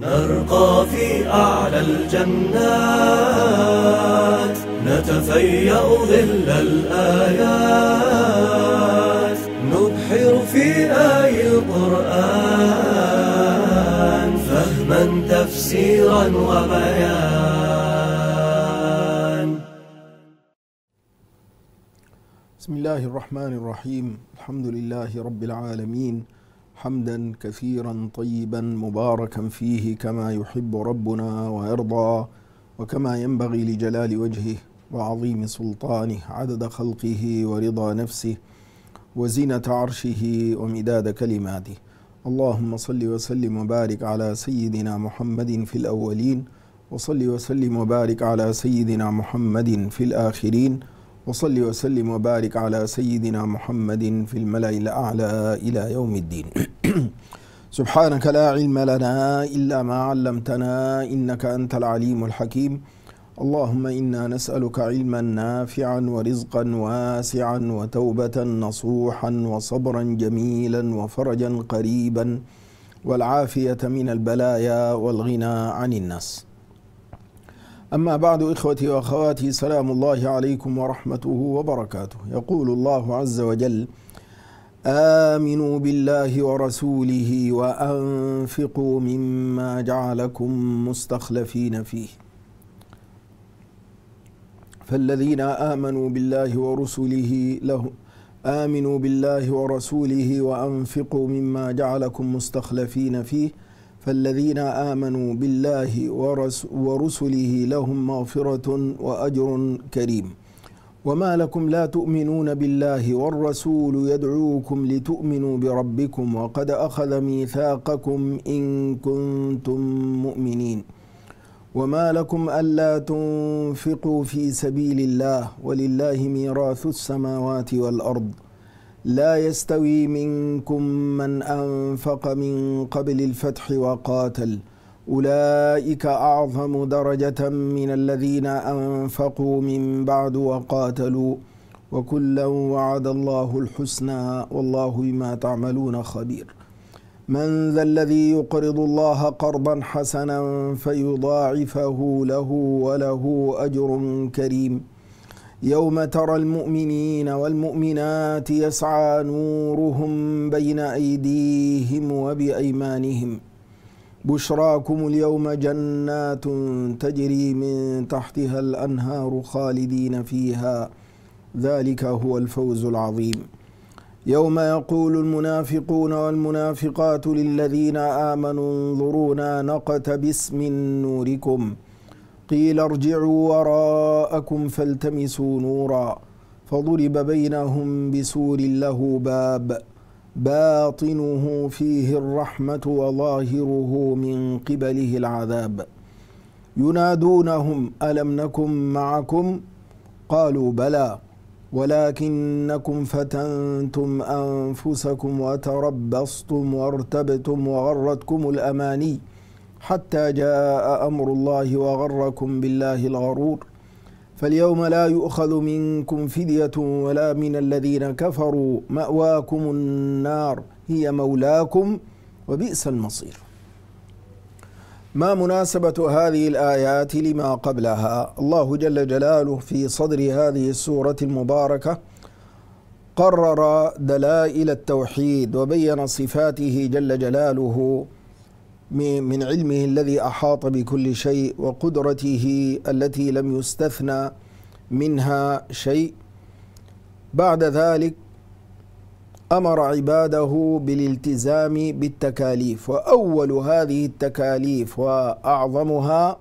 نرقى في أعلى الجنات نتفيأ ظل الآيات نبحر في آي القرآن فهما تفسيرا وبيان بسم الله الرحمن الرحيم الحمد لله رب العالمين حمدا كثيرا طيبا مباركا فيه كما يحب ربنا ويرضى وكما ينبغي لجلال وجهه وعظيم سلطانه عدد خلقه ورضا نفسه وزينة عرشه ومداد كلماته اللهم صل وسلم وبارك على سيدنا محمد في الأولين وصل وسلم وبارك على سيدنا محمد في الآخرين وصلي وسلم وبارك على سيدنا محمد في الملأ الأعلى إلى يوم الدين سبحانك لا علم لنا إلا ما علمتنا إنك أنت العليم الحكيم اللهم إنا نسألك علما نافعا ورزقا واسعا وتوبة نصوحا وصبرا جميلا وفرجا قريبا والعافية من البلايا والغنى عن الناس أما بعد إخوتي وأخواتي سلام الله عليكم ورحمته وبركاته يقول الله عز وجل آمنوا بالله ورسوله وأنفقوا مما جعلكم مستخلفين فيه فالذين آمنوا بالله ورسله له آمنوا بالله ورسوله وأنفقوا مما جعلكم مستخلفين فيه فالذين آمنوا بالله ورسله لهم مغفرة وأجر كريم وما لكم لا تؤمنون بالله والرسول يدعوكم لتؤمنوا بربكم وقد أخذ ميثاقكم إن كنتم مؤمنين وما لكم ألا تنفقوا في سبيل الله ولله ميراث السماوات والأرض لا يستوي منكم من أنفق من قبل الفتح وقاتل أولئك أعظم درجة من الذين أنفقوا من بعد وقاتلوا وكلا وعد الله الحسنى والله بما تعملون خبير من ذا الذي يقرض الله قرضا حسنا فيضاعفه له وله أجر كريم يوم ترى المؤمنين والمؤمنات يسعى نورهم بين أيديهم وبأيمانهم بشراكم اليوم جنات تجري من تحتها الأنهار خالدين فيها ذلك هو الفوز العظيم يوم يقول المنافقون والمنافقات للذين آمنوا انظرونا نقتبس من نوركم ۖ قيل ارجعوا وراءكم فالتمسوا نورا فضرب بينهم بسور له باب باطنه فيه الرحمة وظاهره من قبله العذاب ينادونهم ألم نكن معكم قالوا بلى ولكنكم فتنتم أنفسكم وتربصتم وارتبتم وغرتكم الأماني حتى جاء أمر الله وغركم بالله الغرور فاليوم لا يؤخذ منكم فدية ولا من الذين كفروا مأواكم النار هي مولاكم وبئس المصير ما مناسبة هذه الآيات لما قبلها الله جل جلاله في صدر هذه السورة المباركة قرر دلائل التوحيد وبين صفاته جل جلاله من علمه الذي أحاط بكل شيء وقدرته التي لم يستثنى منها شيء بعد ذلك أمر عباده بالالتزام بالتكاليف وأول هذه التكاليف وأعظمها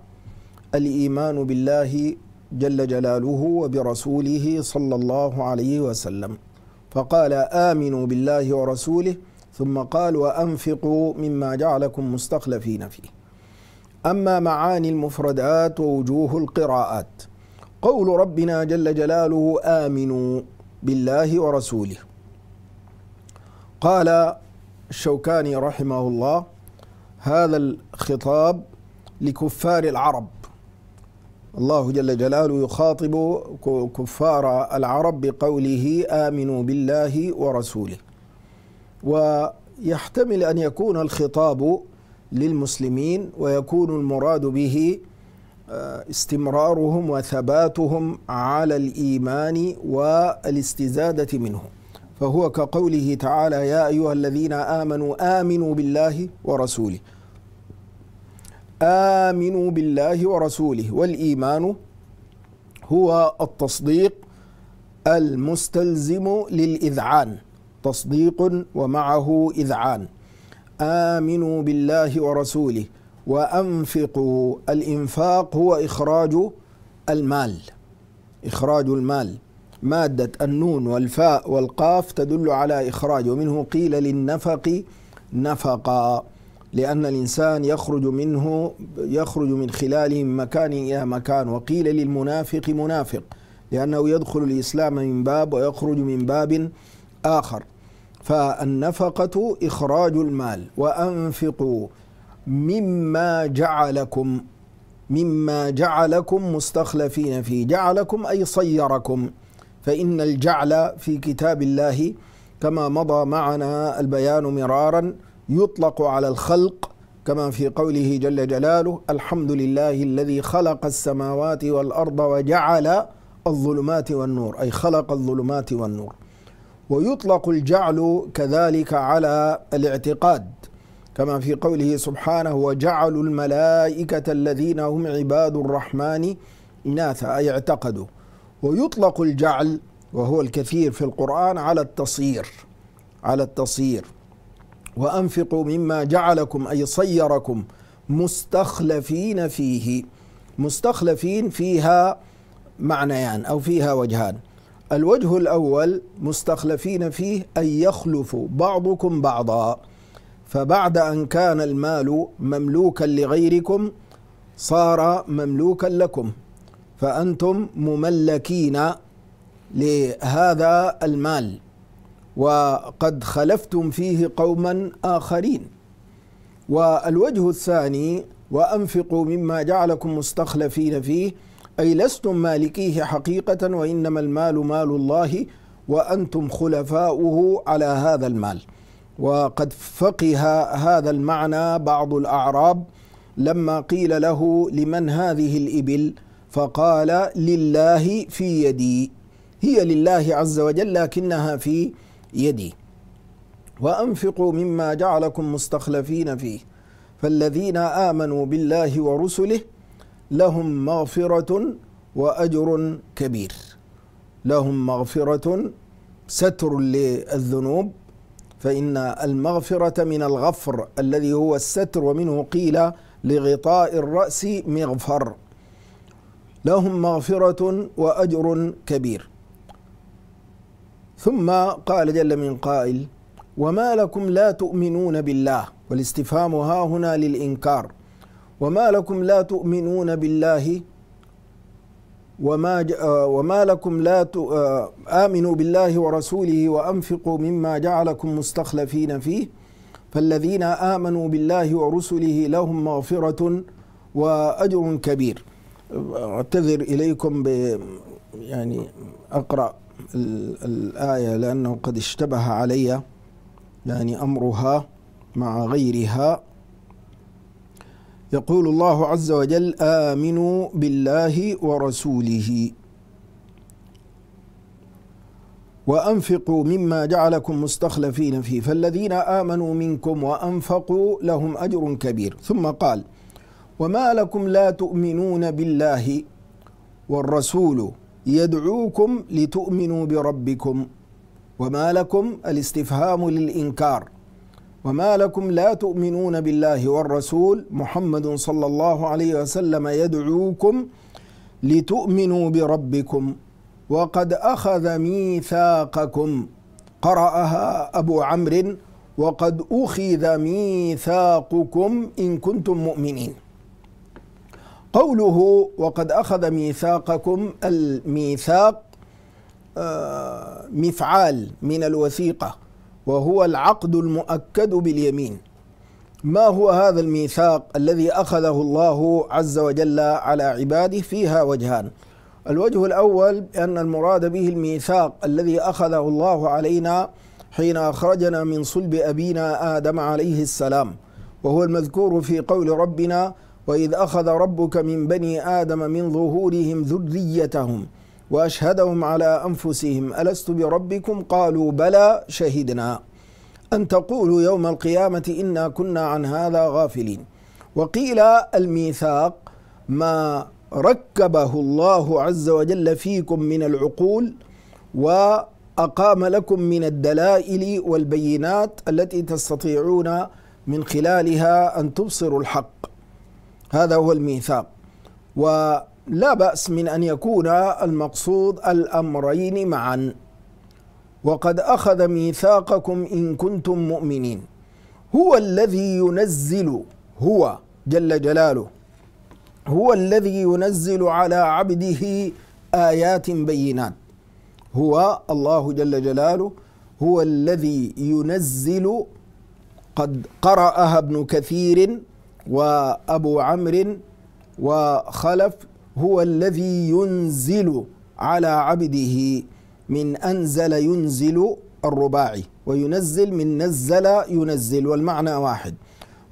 الإيمان بالله جل جلاله وبرسوله صلى الله عليه وسلم فقال آمنوا بالله ورسوله ثم قال وأنفقوا مما جعلكم مستخلفين فيه أما معاني المفردات ووجوه القراءات قول ربنا جل جلاله آمنوا بالله ورسوله قال الشوكاني رحمه الله هذا الخطاب لكفار العرب الله جل جلاله يخاطب كفار العرب بقوله آمنوا بالله ورسوله ويحتمل أن يكون الخطاب للمسلمين ويكون المراد به آه، استمرارهم وثباتهم على الايمان والاستزاده منه فهو كقوله تعالى يا ايها الذين امنوا امنوا بالله ورسوله امنوا بالله ورسوله والايمان هو التصديق المستلزم للاذعان تصديق ومعه إذعان آمنوا بالله ورسوله وأنفقوا الإنفاق هو إخراج المال إخراج المال مادة النون والفاء والقاف تدل على إخراج ومنه قيل للنفق نفقا لأن الإنسان يخرج منه يخرج من خلاله من مكان إلى مكان وقيل للمنافق منافق لأنه يدخل الإسلام من باب ويخرج من باب آخر فالنفقة إخراج المال وأنفقوا مما جعلكم مما جعلكم مستخلفين فيه جعلكم أي صيركم فإن الجعل في كتاب الله كما مضى معنا البيان مرارا يطلق على الخلق كما في قوله جل جلاله الحمد لله الذي خلق السماوات والأرض وجعل الظلمات والنور أي خلق الظلمات والنور ويطلق الجعل كذلك على الاعتقاد كما في قوله سبحانه وجعلوا الملائكة الذين هم عباد الرحمن إناثا أي اعتقدوا ويطلق الجعل وهو الكثير في القرآن على التصير على التصير وأنفقوا مما جعلكم أي صيركم مستخلفين فيه مستخلفين فيها معنيان أو فيها وجهان الوجه الأول مستخلفين فيه أن يخلف بعضكم بعضا فبعد أن كان المال مملوكا لغيركم صار مملوكا لكم فأنتم مملكين لهذا المال وقد خلفتم فيه قوما آخرين والوجه الثاني وأنفقوا مما جعلكم مستخلفين فيه أي لستم مالكيه حقيقة وإنما المال مال الله وأنتم خلفاؤه على هذا المال وقد فقه هذا المعنى بعض الأعراب لما قيل له لمن هذه الإبل فقال لله في يدي هي لله عز وجل لكنها في يدي وأنفقوا مما جعلكم مستخلفين فيه فالذين آمنوا بالله ورسله لهم مغفرة وأجر كبير لهم مغفرة ستر للذنوب فإن المغفرة من الغفر الذي هو الستر ومنه قيل لغطاء الرأس مغفر لهم مغفرة وأجر كبير ثم قال جل من قائل وما لكم لا تؤمنون بالله والاستفهام ها هنا للإنكار وما لكم لا تؤمنون بالله وما آه، وما لكم لا آه، آمنوا بالله ورسوله وأنفقوا مما جعلكم مستخلفين فيه فالذين آمنوا بالله ورسله لهم مغفرة وأجر كبير أعتذر إليكم ب يعني أقرأ الآية لأنه قد اشتبه علي يعني أمرها مع غيرها يقول الله عز وجل آمنوا بالله ورسوله وأنفقوا مما جعلكم مستخلفين فيه فالذين آمنوا منكم وأنفقوا لهم أجر كبير ثم قال وما لكم لا تؤمنون بالله والرسول يدعوكم لتؤمنوا بربكم وما لكم الاستفهام للإنكار وما لكم لا تؤمنون بالله والرسول محمد صلى الله عليه وسلم يدعوكم لتؤمنوا بربكم وقد أخذ ميثاقكم قرأها أبو عمرو وقد أخذ ميثاقكم إن كنتم مؤمنين قوله وقد أخذ ميثاقكم الميثاق آه، مفعال من الوثيقة وهو العقد المؤكد باليمين ما هو هذا الميثاق الذي اخذه الله عز وجل على عباده فيها وجهان الوجه الاول ان المراد به الميثاق الذي اخذه الله علينا حين اخرجنا من صلب ابينا ادم عليه السلام وهو المذكور في قول ربنا واذ اخذ ربك من بني ادم من ظهورهم ذريتهم واشهدهم على انفسهم الست بربكم قالوا بلى شهدنا ان تقولوا يوم القيامه انا كنا عن هذا غافلين وقيل الميثاق ما ركبه الله عز وجل فيكم من العقول واقام لكم من الدلائل والبينات التي تستطيعون من خلالها ان تبصروا الحق هذا هو الميثاق و لا بأس من أن يكون المقصود الأمرين معا وقد أخذ ميثاقكم إن كنتم مؤمنين هو الذي ينزل هو جل جلاله هو الذي ينزل على عبده آيات بينات هو الله جل جلاله هو الذي ينزل قد قرأها ابن كثير وأبو عمرو وخلف هو الذي ينزل على عبده من أنزل ينزل الرباعي وينزل من نزل ينزل والمعنى واحد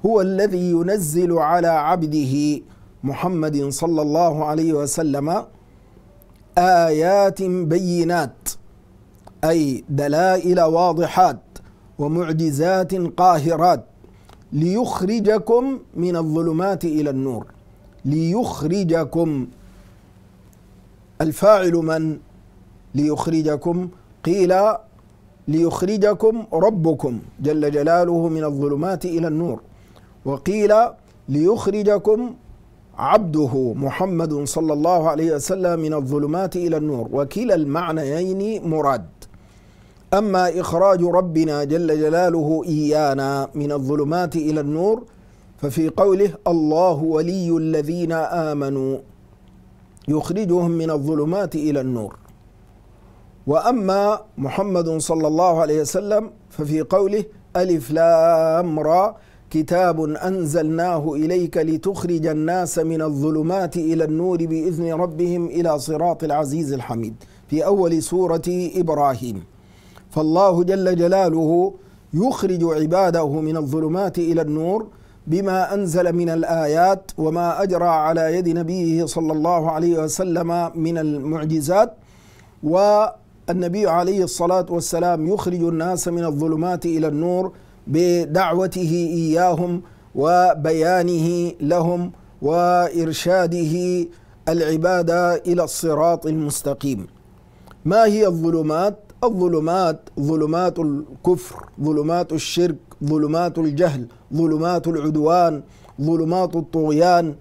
هو الذي ينزل على عبده محمد صلى الله عليه وسلم آيات بينات أي دلائل واضحات ومعجزات قاهرات ليخرجكم من الظلمات إلى النور ليخرجكم الفاعل من ليخرجكم قيل ليخرجكم ربكم جل جلاله من الظلمات إلى النور وقيل ليخرجكم عبده محمد صلى الله عليه وسلم من الظلمات إلى النور وكلا المعنيين مراد أما إخراج ربنا جل جلاله إيانا من الظلمات إلى النور ففي قوله الله ولي الذين آمنوا يخرجهم من الظلمات إلى النور وأما محمد صلى الله عليه وسلم ففي قوله ألف لام را كتاب أنزلناه إليك لتخرج الناس من الظلمات إلى النور بإذن ربهم إلى صراط العزيز الحميد في أول سورة إبراهيم فالله جل جلاله يخرج عباده من الظلمات إلى النور بما أنزل من الآيات وما أجرى على يد نبيه صلى الله عليه وسلم من المعجزات والنبي عليه الصلاة والسلام يخرج الناس من الظلمات إلى النور بدعوته إياهم وبيانه لهم وإرشاده العباد إلى الصراط المستقيم ما هي الظلمات؟ الظلمات ظلمات الكفر ظلمات الشرك ظلمات الجهل ظلمات العدوان ظلمات الطغيان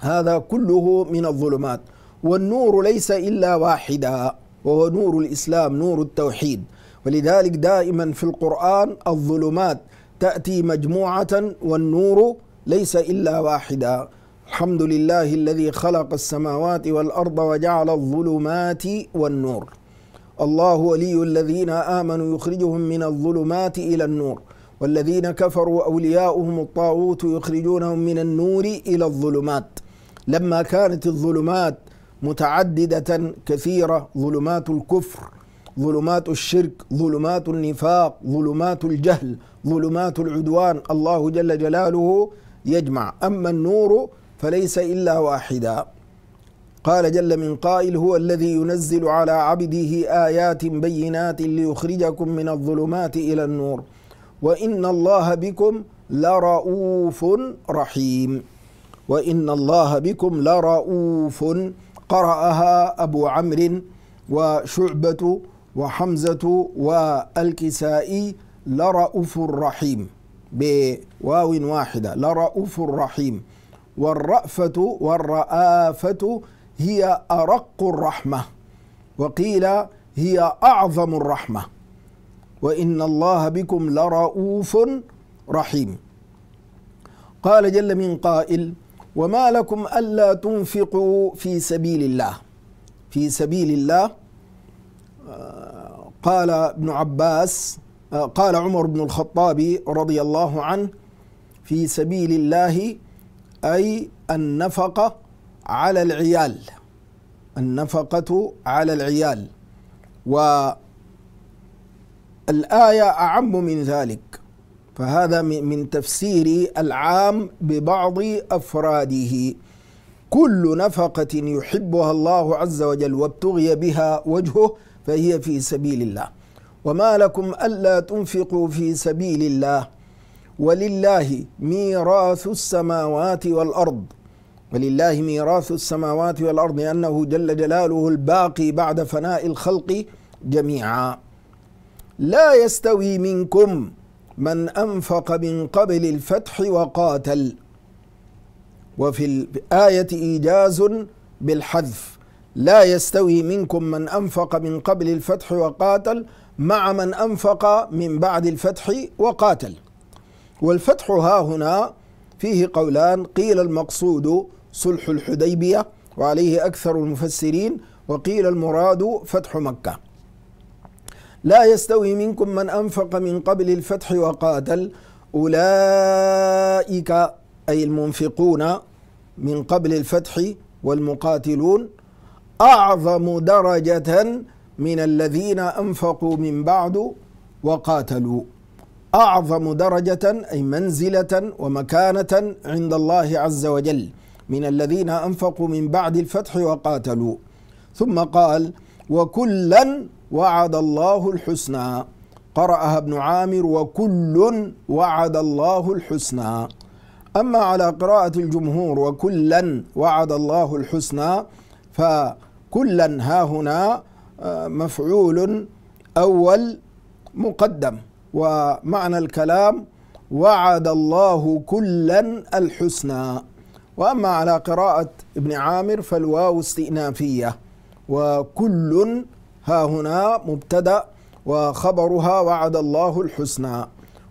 هذا كله من الظلمات والنور ليس الا واحدا وهو نور الاسلام نور التوحيد ولذلك دائما في القران الظلمات تاتي مجموعه والنور ليس الا واحدا الحمد لله الذي خلق السماوات والارض وجعل الظلمات والنور الله ولي الذين آمنوا يخرجهم من الظلمات إلى النور والذين كفروا أولياؤهم الطاغوت يخرجونهم من النور إلى الظلمات لما كانت الظلمات متعددة كثيرة ظلمات الكفر ظلمات الشرك ظلمات النفاق ظلمات الجهل ظلمات العدوان الله جل جلاله يجمع أما النور فليس إلا واحدا قال جل من قائل هو الذي ينزل على عبده آيات بينات ليخرجكم من الظلمات إلى النور وإن الله بكم لرؤوف رحيم وإن الله بكم لرؤوف قرأها أبو عمرو وشعبة وحمزة والكسائي لرؤوف رحيم بواو واحدة لرؤوف رحيم والرأفة والرآفة هي أرق الرحمة وقيل هي أعظم الرحمة وإن الله بكم لرؤوف رحيم قال جل من قائل وما لكم ألا تنفقوا في سبيل الله في سبيل الله آه، قال ابن عباس آه، قال عمر بن الخطاب رضي الله عنه في سبيل الله أي النفقة على العيال النفقة على العيال والآية أعم من ذلك فهذا من تفسير العام ببعض أفراده كل نفقة يحبها الله عز وجل وابتغي بها وجهه فهي في سبيل الله وما لكم ألا تنفقوا في سبيل الله ولله ميراث السماوات والأرض ولله ميراث السماوات والأرض أنه جل جلاله الباقي بعد فناء الخلق جميعا لا يستوي منكم من أنفق من قبل الفتح وقاتل وفي الآية إيجاز بالحذف لا يستوي منكم من أنفق من قبل الفتح وقاتل مع من أنفق من بعد الفتح وقاتل والفتح ها هنا فيه قولان قيل المقصود صلح الحديبية وعليه أكثر المفسرين وقيل المراد فتح مكة لا يستوي منكم من أنفق من قبل الفتح وقاتل أولئك أي المنفقون من قبل الفتح والمقاتلون أعظم درجة من الذين أنفقوا من بعد وقاتلوا أعظم درجة أي منزلة ومكانة عند الله عز وجل من الذين أنفقوا من بعد الفتح وقاتلوا ثم قال وكلا وعد الله الحسنى قرأها ابن عامر وكل وعد الله الحسنى أما على قراءة الجمهور وكلا وعد الله الحسنى فكلا ها هنا آه، مفعول أول مقدم ومعنى الكلام وعد الله كلا الحسنى وأما على قراءة ابن عامر فالواو استئنافية وكل ها هنا مبتدأ وخبرها وعد الله الحسنى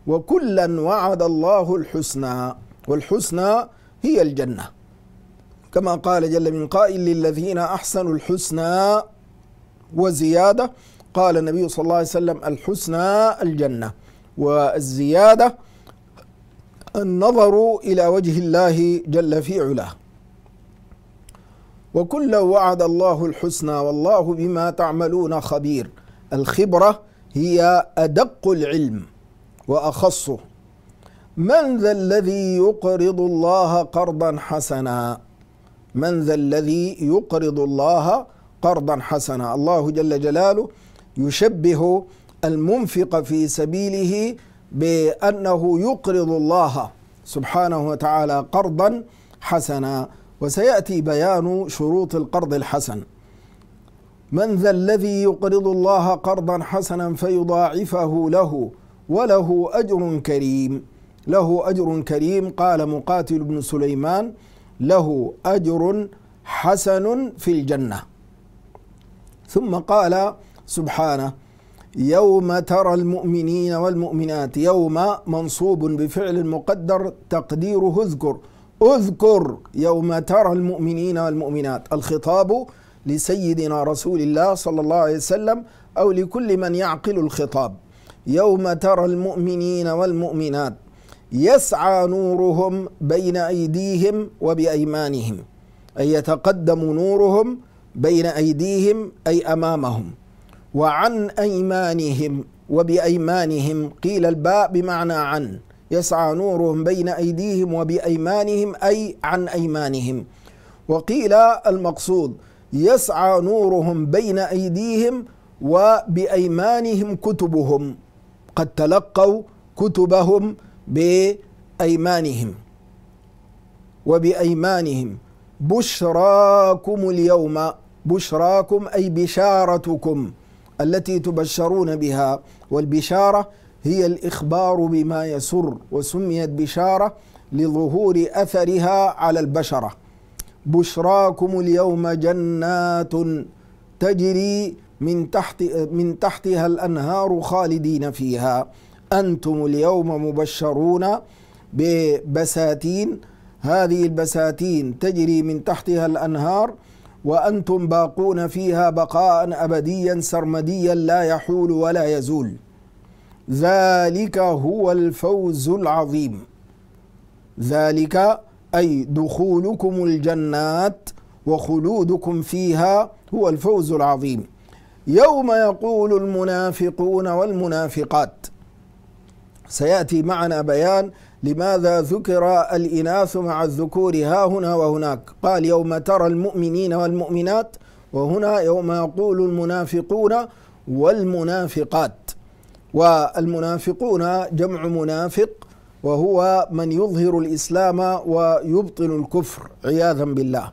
وكلا وعد الله الحسنى والحسنى هي الجنة كما قال جل من قائل للذين أحسنوا الحسنى وزيادة قال النبي صلى الله عليه وسلم الحسنى الجنة والزيادة النظر إلى وجه الله جل في علاه وكل وعد الله الحسنى والله بما تعملون خبير الخبرة هي أدق العلم وأخصه من ذا الذي يقرض الله قرضا حسنا من ذا الذي يقرض الله قرضا حسنا الله جل جلاله يشبه المنفق في سبيله بأنه يقرض الله سبحانه وتعالى قرضا حسنا وسيأتي بيان شروط القرض الحسن من ذا الذي يقرض الله قرضا حسنا فيضاعفه له وله أجر كريم له أجر كريم قال مقاتل بن سليمان له أجر حسن في الجنة ثم قال سبحانه يوم ترى المؤمنين والمؤمنات يوم منصوب بفعل مقدر تقديره اذكر اذكر يوم ترى المؤمنين والمؤمنات الخطاب لسيدنا رسول الله صلى الله عليه وسلم او لكل من يعقل الخطاب يوم ترى المؤمنين والمؤمنات يسعى نورهم بين ايديهم وبايمانهم اي يتقدم نورهم بين ايديهم اي امامهم وعن أيمانهم وبأيمانهم قيل الباء بمعنى عن يسعى نورهم بين أيديهم وبأيمانهم أي عن أيمانهم وقيل المقصود يسعى نورهم بين أيديهم وبأيمانهم كتبهم قد تلقوا كتبهم بأيمانهم وبأيمانهم بشراكم اليوم بشراكم أي بشارتكم التي تبشرون بها والبشاره هي الاخبار بما يسر وسميت بشاره لظهور اثرها على البشره بشراكم اليوم جنات تجري من تحت من تحتها الانهار خالدين فيها انتم اليوم مبشرون ببساتين هذه البساتين تجري من تحتها الانهار وأنتم باقون فيها بقاء أبديا سرمديا لا يحول ولا يزول ذلك هو الفوز العظيم ذلك أي دخولكم الجنات وخلودكم فيها هو الفوز العظيم يوم يقول المنافقون والمنافقات سياتي معنا بيان لماذا ذكر الإناث مع الذكور ها هنا وهناك قال يوم ترى المؤمنين والمؤمنات وهنا يوم يقول المنافقون والمنافقات والمنافقون جمع منافق وهو من يظهر الإسلام ويبطل الكفر عياذا بالله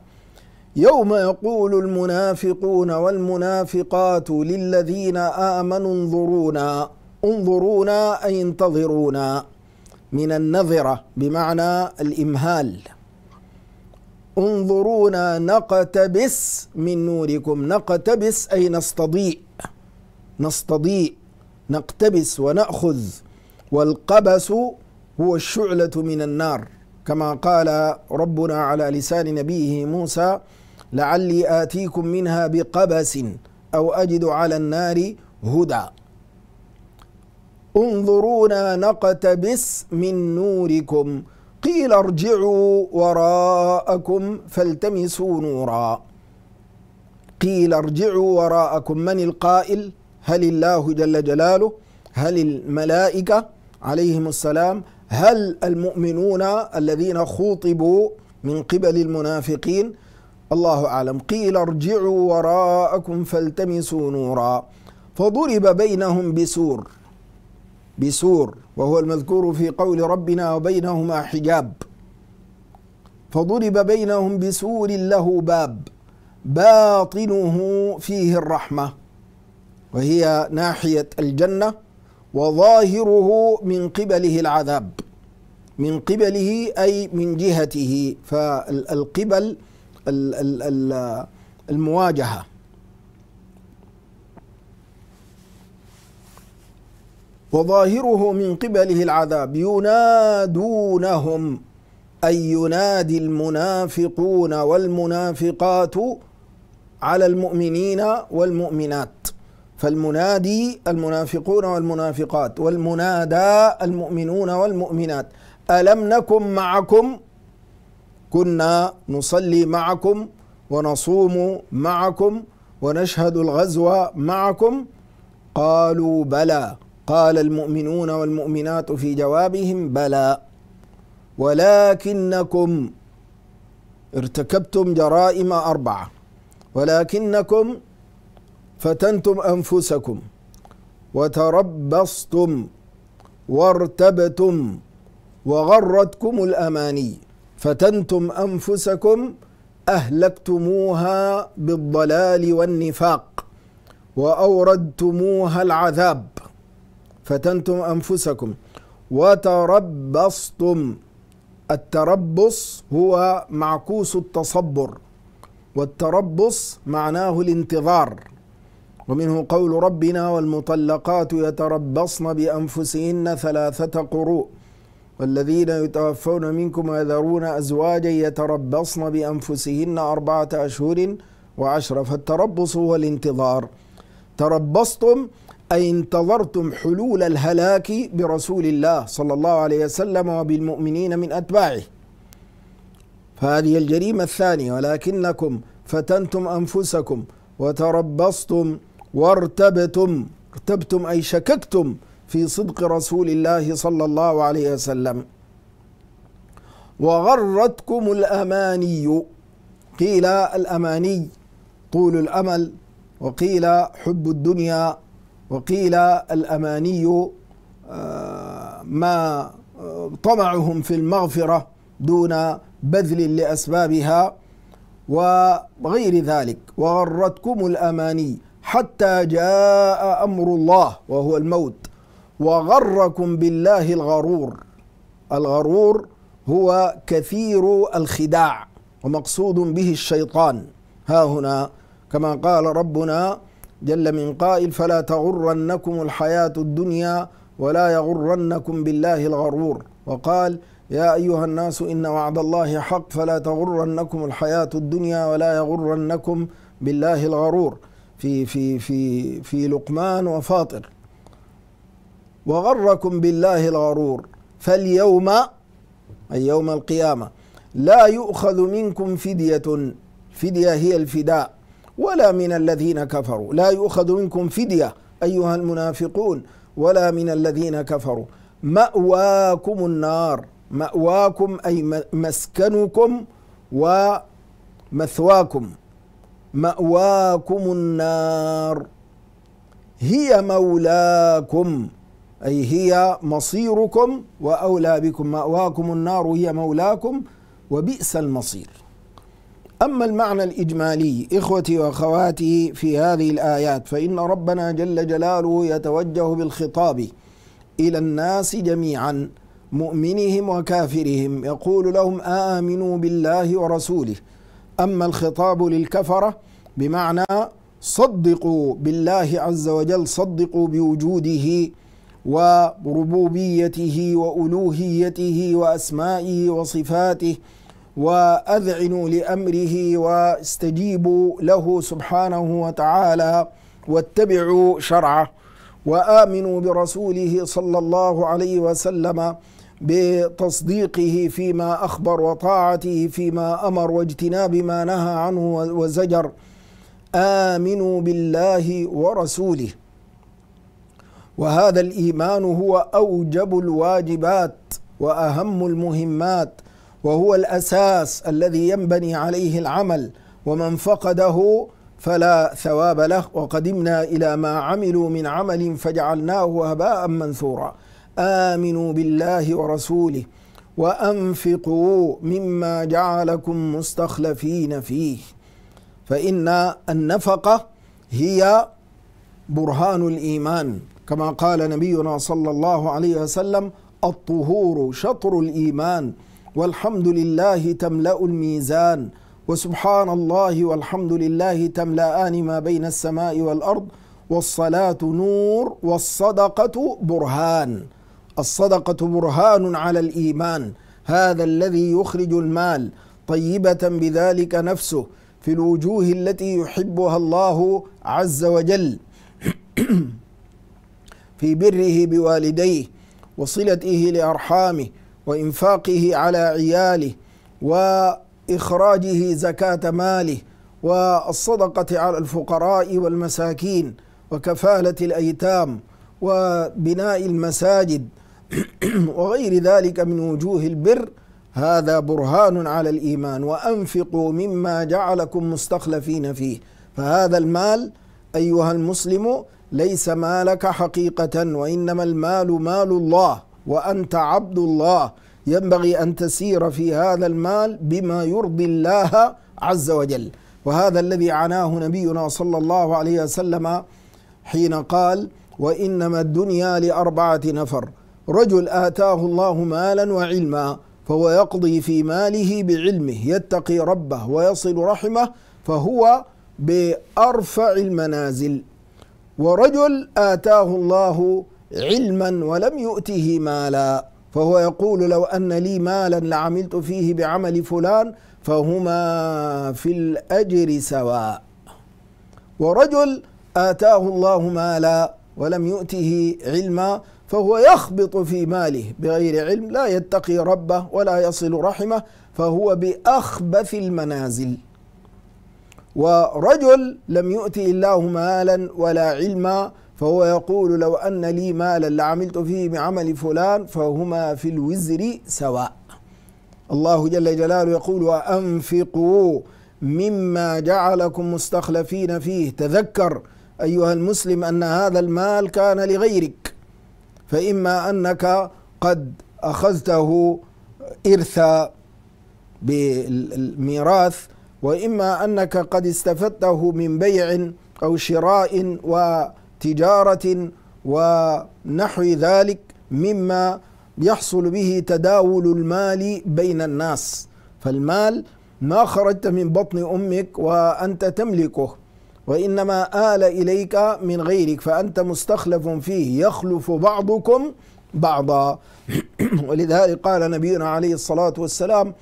يوم يقول المنافقون والمنافقات للذين آمنوا انظرونا انظرونا أي انتظرونا من النظرة بمعنى الإمهال انظرونا نقتبس من نوركم نقتبس أي نستضيء نستضيء نقتبس ونأخذ والقبس هو الشعلة من النار كما قال ربنا على لسان نبيه موسى لعلي آتيكم منها بقبس أو أجد على النار هدى انظرونا نقتبس من نوركم قيل ارجعوا وراءكم فالتمسوا نورا قيل ارجعوا وراءكم من القائل هل الله جل جلاله هل الملائكة عليهم السلام هل المؤمنون الذين خوطبوا من قبل المنافقين الله أعلم قيل ارجعوا وراءكم فالتمسوا نورا فضرب بينهم بسور بسور وهو المذكور في قول ربنا وبينهما حجاب فضرب بينهم بسور له باب باطنه فيه الرحمه وهي ناحيه الجنه وظاهره من قبله العذاب من قبله اي من جهته فالقبل المواجهه وظاهره من قبله العذاب ينادونهم أي ينادي المنافقون والمنافقات على المؤمنين والمؤمنات فالمنادي المنافقون والمنافقات والمنادى المؤمنون والمؤمنات ألم نكن معكم كنا نصلي معكم ونصوم معكم ونشهد الغزو معكم قالوا بلى قال المؤمنون والمؤمنات في جوابهم بلى ولكنكم ارتكبتم جرائم اربعه ولكنكم فتنتم انفسكم وتربصتم وارتبتم وغرتكم الاماني فتنتم انفسكم اهلكتموها بالضلال والنفاق واوردتموها العذاب فتنتم أنفسكم وتربصتم التربص هو معكوس التصبر والتربص معناه الانتظار ومنه قول ربنا والمطلقات يتربصن بأنفسهن ثلاثة قروء والذين يتوفون منكم ويذرون أزواجا يتربصن بأنفسهن أربعة أشهر وعشرة فالتربص هو الانتظار تربصتم أي انتظرتم حلول الهلاك برسول الله صلى الله عليه وسلم وبالمؤمنين من أتباعه فهذه الجريمة الثانية ولكنكم فتنتم أنفسكم وتربصتم وارتبتم ارتبتم أي شككتم في صدق رسول الله صلى الله عليه وسلم وغرتكم الأماني قيل الأماني طول الأمل وقيل حب الدنيا وقيل الأماني آه، ما آه، طمعهم في المغفرة دون بذل لأسبابها وغير ذلك وغرتكم الأماني حتى جاء أمر الله وهو الموت وغركم بالله الغرور الغرور هو كثير الخداع ومقصود به الشيطان ها هنا كما قال ربنا جل من قائل فلا تغرنكم الحياة الدنيا ولا يغرنكم بالله الغرور وقال يا أيها الناس إن وعد الله حق فلا تغرنكم الحياة الدنيا ولا يغرنكم بالله الغرور في في في في لقمان وفاطر وغركم بالله الغرور فاليوم أي يوم القيامة لا يؤخذ منكم فدية فدية هي الفداء ولا من الذين كفروا لا يؤخذ منكم فدية أيها المنافقون ولا من الذين كفروا مأواكم النار مأواكم أي مسكنكم ومثواكم مأواكم النار هي مولاكم أي هي مصيركم وأولى بكم مأواكم النار هي مولاكم وبئس المصير أما المعنى الإجمالي إخوتي وأخواتي في هذه الآيات فإن ربنا جل جلاله يتوجه بالخطاب إلى الناس جميعا مؤمنهم وكافرهم يقول لهم آمنوا بالله ورسوله أما الخطاب للكفرة بمعنى صدقوا بالله عز وجل صدقوا بوجوده وربوبيته وألوهيته وأسمائه وصفاته واذعنوا لامره واستجيبوا له سبحانه وتعالى واتبعوا شرعه وامنوا برسوله صلى الله عليه وسلم بتصديقه فيما اخبر وطاعته فيما امر واجتناب ما نهى عنه وزجر امنوا بالله ورسوله وهذا الايمان هو اوجب الواجبات واهم المهمات وهو الاساس الذي ينبني عليه العمل ومن فقده فلا ثواب له وقدمنا الى ما عملوا من عمل فجعلناه هباء منثورا امنوا بالله ورسوله وانفقوا مما جعلكم مستخلفين فيه فان النفقه هي برهان الايمان كما قال نبينا صلى الله عليه وسلم الطهور شطر الايمان والحمد لله تملأ الميزان وسبحان الله والحمد لله تملأان ما بين السماء والأرض والصلاة نور والصدقة برهان الصدقة برهان على الإيمان هذا الذي يخرج المال طيبة بذلك نفسه في الوجوه التي يحبها الله عز وجل في بره بوالديه وصلته لأرحامه وإنفاقه على عياله وإخراجه زكاة ماله والصدقة على الفقراء والمساكين وكفالة الأيتام وبناء المساجد وغير ذلك من وجوه البر هذا برهان على الإيمان وأنفقوا مما جعلكم مستخلفين فيه فهذا المال أيها المسلم ليس مالك حقيقة وإنما المال مال الله وأنت عبد الله ينبغي أن تسير في هذا المال بما يرضي الله عز وجل وهذا الذي عناه نبينا صلى الله عليه وسلم حين قال وإنما الدنيا لأربعة نفر رجل آتاه الله مالا وعلما فهو يقضي في ماله بعلمه يتقي ربه ويصل رحمه فهو بأرفع المنازل ورجل آتاه الله علما ولم يؤته مالا فهو يقول لو أن لي مالا لعملت فيه بعمل فلان فهما في الأجر سواء ورجل آتاه الله مالا ولم يؤته علما فهو يخبط في ماله بغير علم لا يتقي ربه ولا يصل رحمه فهو بأخبث المنازل ورجل لم يؤتي الله مالا ولا علما فهو يقول لو أن لي مالا لعملت فيه بعمل فلان فهما في الوزر سواء الله جل جلاله يقول وأنفقوا مما جعلكم مستخلفين فيه تذكر أيها المسلم أن هذا المال كان لغيرك فإما أنك قد أخذته إرثا بالميراث وإما أنك قد استفدته من بيع أو شراء و تجارة ونحو ذلك مما يحصل به تداول المال بين الناس فالمال ما خرجت من بطن امك وانت تملكه وانما آل اليك من غيرك فانت مستخلف فيه يخلف بعضكم بعضا ولذلك قال نبينا عليه الصلاه والسلام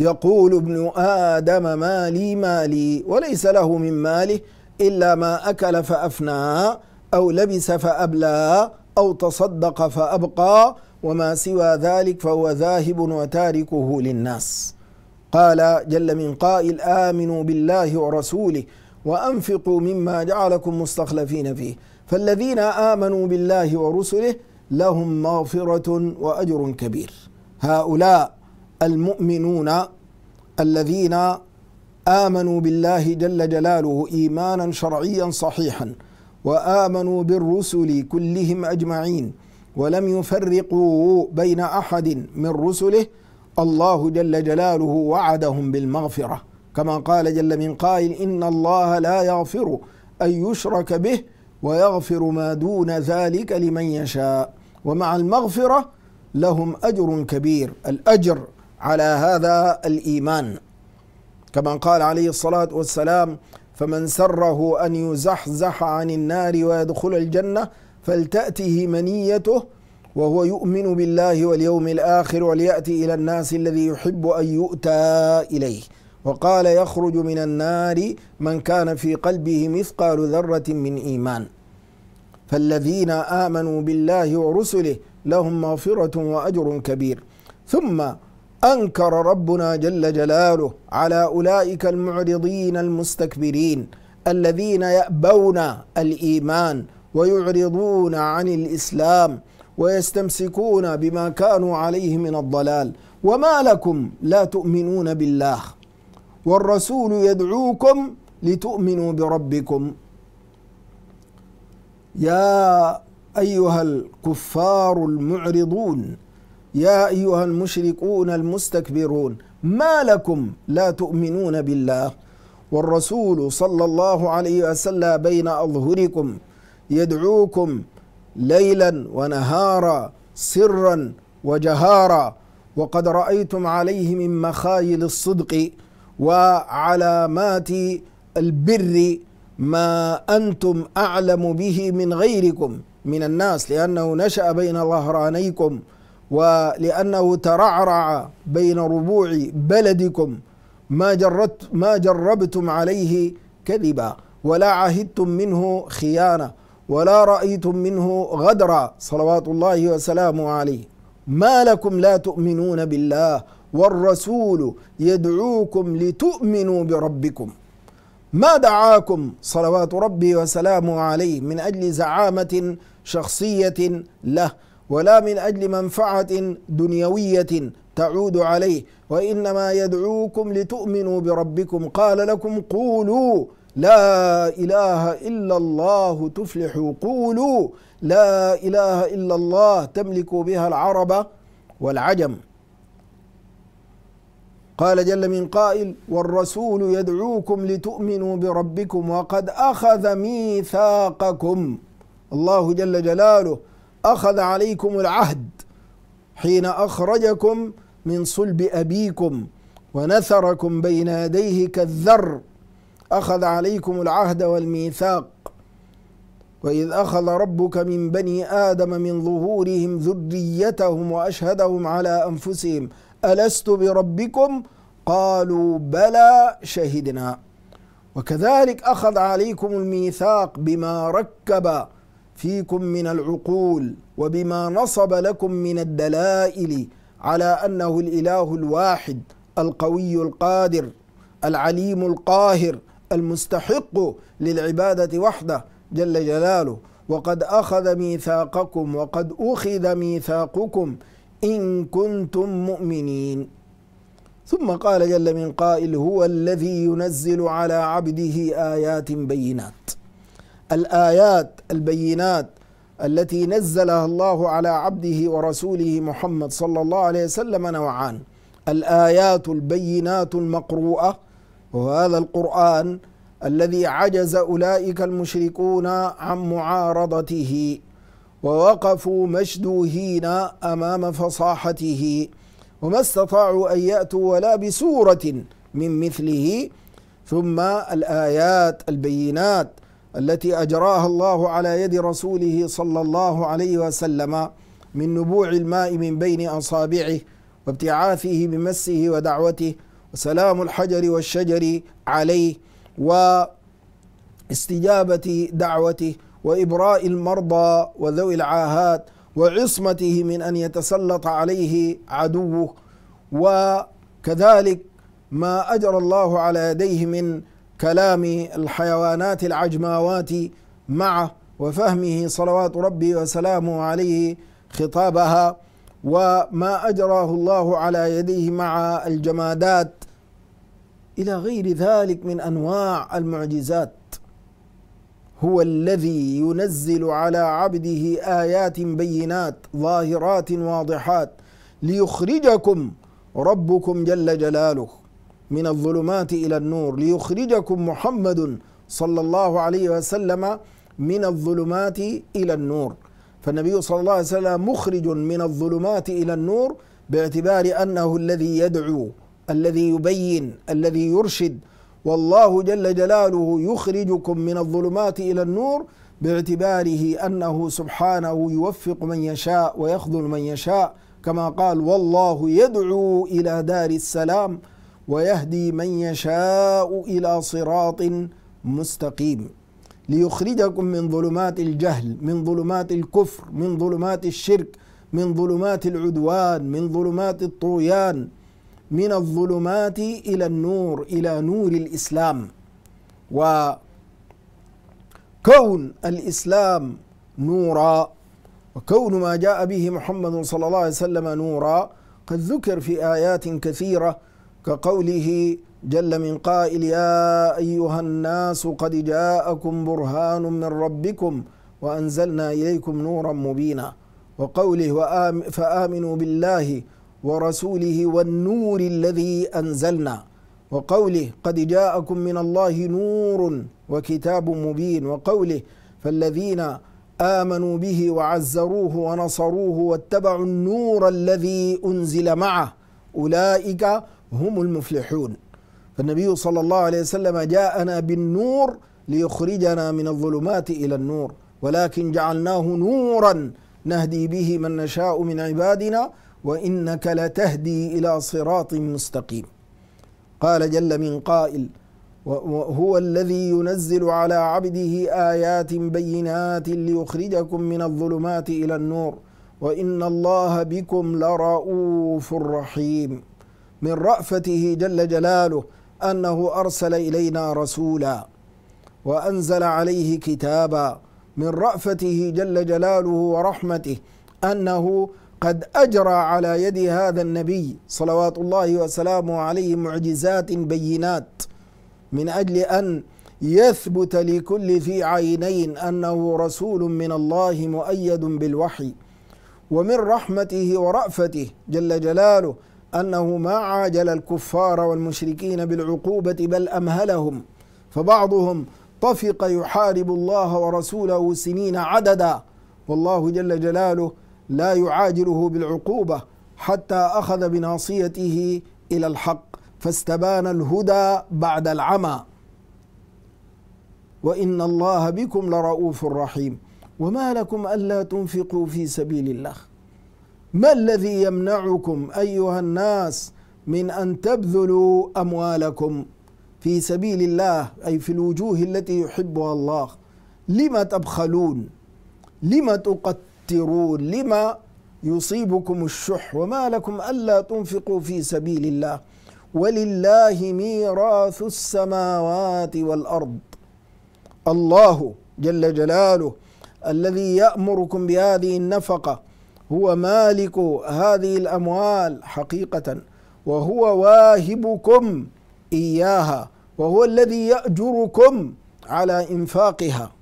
يقول ابن ادم مالي مالي وليس له من ماله إلا ما أكل فأفنى أو لبس فأبلى أو تصدق فأبقى وما سوى ذلك فهو ذاهب وتاركه للناس قال جل من قائل آمنوا بالله ورسوله وأنفقوا مما جعلكم مستخلفين فيه فالذين آمنوا بالله ورسله لهم مغفرة وأجر كبير هؤلاء المؤمنون الذين امنوا بالله جل جلاله ايمانا شرعيا صحيحا وامنوا بالرسل كلهم اجمعين ولم يفرقوا بين احد من رسله الله جل جلاله وعدهم بالمغفره كما قال جل من قائل ان الله لا يغفر ان يشرك به ويغفر ما دون ذلك لمن يشاء ومع المغفره لهم اجر كبير الاجر على هذا الايمان كما قال عليه الصلاة والسلام فمن سره أن يزحزح عن النار ويدخل الجنة فلتأته منيته وهو يؤمن بالله واليوم الآخر وليأتي إلى الناس الذي يحب أن يؤتى إليه وقال يخرج من النار من كان في قلبه مثقال ذرة من إيمان فالذين آمنوا بالله ورسله لهم مغفرة وأجر كبير ثم أنكر ربنا جل جلاله على أولئك المعرضين المستكبرين الذين يأبون الإيمان ويعرضون عن الإسلام ويستمسكون بما كانوا عليه من الضلال وما لكم لا تؤمنون بالله والرسول يدعوكم لتؤمنوا بربكم يا أيها الكفار المعرضون يا أيها المشركون المستكبرون ما لكم لا تؤمنون بالله والرسول صلى الله عليه وسلم بين أظهركم يدعوكم ليلا ونهارا سرا وجهارا وقد رأيتم عليه من مخايل الصدق وعلامات البر ما أنتم أعلم به من غيركم من الناس لأنه نشأ بين ظهرانيكم ولأنه ترعرع بين ربوع بلدكم ما جرت ما جربتم عليه كذبا ولا عهدتم منه خيانة ولا رأيتم منه غدرا صلوات الله وسلامه عليه ما لكم لا تؤمنون بالله والرسول يدعوكم لتؤمنوا بربكم ما دعاكم صلوات ربي وسلامه عليه من أجل زعامة شخصية له ولا من أجل منفعة دنيوية تعود عليه وإنما يدعوكم لتؤمنوا بربكم قال لكم قولوا لا إله إلا الله تفلحوا قولوا لا إله إلا الله تملك بها العرب والعجم قال جل من قائل والرسول يدعوكم لتؤمنوا بربكم وقد أخذ ميثاقكم الله جل جلاله أخذ عليكم العهد حين أخرجكم من صلب أبيكم ونثركم بين يديه كالذر أخذ عليكم العهد والميثاق وإذ أخذ ربك من بني آدم من ظهورهم ذريتهم وأشهدهم على أنفسهم ألست بربكم قالوا بلى شهدنا وكذلك أخذ عليكم الميثاق بما ركب فيكم من العقول وبما نصب لكم من الدلائل على انه الاله الواحد القوي القادر العليم القاهر المستحق للعباده وحده جل جلاله وقد اخذ ميثاقكم وقد اخذ ميثاقكم ان كنتم مؤمنين ثم قال جل من قائل هو الذي ينزل على عبده ايات بينات الآيات البينات التي نزلها الله على عبده ورسوله محمد صلى الله عليه وسلم نوعان الآيات البينات المقروءة وهذا القرآن الذي عجز أولئك المشركون عن معارضته ووقفوا مشدوهين أمام فصاحته وما استطاعوا أن يأتوا ولا بسورة من مثله ثم الآيات البينات التي اجراها الله على يد رسوله صلى الله عليه وسلم من نبوع الماء من بين اصابعه وابتعاثه بمسه ودعوته وسلام الحجر والشجر عليه واستجابه دعوته وابراء المرضى وذوي العاهات وعصمته من ان يتسلط عليه عدوه وكذلك ما اجرى الله على يديه من كلام الحيوانات العجماوات معه وفهمه صلوات ربي وسلامه عليه خطابها وما اجراه الله على يديه مع الجمادات الى غير ذلك من انواع المعجزات هو الذي ينزل على عبده ايات بينات ظاهرات واضحات ليخرجكم ربكم جل جلاله من الظلمات إلى النور ليخرجكم محمد صلى الله عليه وسلم من الظلمات إلى النور فالنبي صلى الله عليه وسلم مخرج من الظلمات إلى النور باعتبار أنه الذي يدعو الذي يبين الذي يرشد والله جل جلاله يخرجكم من الظلمات إلى النور باعتباره أنه سبحانه يوفق من يشاء ويخذل من يشاء كما قال والله يدعو إلى دار السلام ويهدي من يشاء إلى صراط مستقيم ليخرجكم من ظلمات الجهل من ظلمات الكفر من ظلمات الشرك من ظلمات العدوان من ظلمات الطغيان من الظلمات الى النور الى نور الاسلام وكون الاسلام نورا وكون ما جاء به محمد صلى الله عليه وسلم نورا قد ذكر في ايات كثيره كقوله جل من قائل يا أيها الناس قد جاءكم برهان من ربكم وأنزلنا إليكم نورا مبينا وقوله فآمنوا بالله ورسوله والنور الذي أنزلنا وقوله قد جاءكم من الله نور وكتاب مبين وقوله فالذين آمنوا به وعزروه ونصروه واتبعوا النور الذي أنزل معه أولئك هم المفلحون فالنبي صلى الله عليه وسلم جاءنا بالنور ليخرجنا من الظلمات الى النور ولكن جعلناه نورا نهدي به من نشاء من عبادنا وانك لتهدي الى صراط مستقيم قال جل من قائل وهو الذي ينزل على عبده ايات بينات ليخرجكم من الظلمات الى النور وان الله بكم لرؤوف رحيم من رأفته جل جلاله أنه أرسل إلينا رسولا وأنزل عليه كتابا من رأفته جل جلاله ورحمته أنه قد أجرى على يد هذا النبي صلوات الله وسلامه عليه معجزات بينات من أجل أن يثبت لكل في عينين أنه رسول من الله مؤيد بالوحي ومن رحمته ورأفته جل جلاله أنه ما عاجل الكفار والمشركين بالعقوبة بل أمهلهم فبعضهم طفق يحارب الله ورسوله سنين عددا والله جل جلاله لا يعاجله بالعقوبة حتى أخذ بناصيته إلى الحق فاستبان الهدى بعد العمى وإن الله بكم لرؤوف رحيم وما لكم ألا تنفقوا في سبيل الله ما الذي يمنعكم ايها الناس من ان تبذلوا اموالكم في سبيل الله اي في الوجوه التي يحبها الله لما تبخلون لما تقترون لما يصيبكم الشح وما لكم الا تنفقوا في سبيل الله ولله ميراث السماوات والارض الله جل جلاله الذي يامركم بهذه النفقه هو مالك هذه الأموال حقيقة وهو واهبكم إياها وهو الذي يأجركم على إنفاقها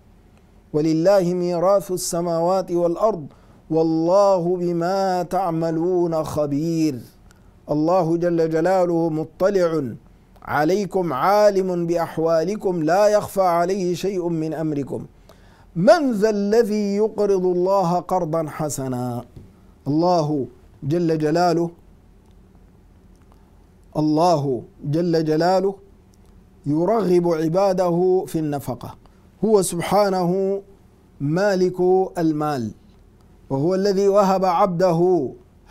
ولله ميراث السماوات والأرض والله بما تعملون خبير الله جل جلاله مطلع عليكم عالم باحوالكم لا يخفى عليه شيء من امركم من ذا الذي يقرض الله قرضا حسنا الله جل جلاله الله جل جلاله يرغب عباده في النفقه هو سبحانه مالك المال وهو الذي وهب عبده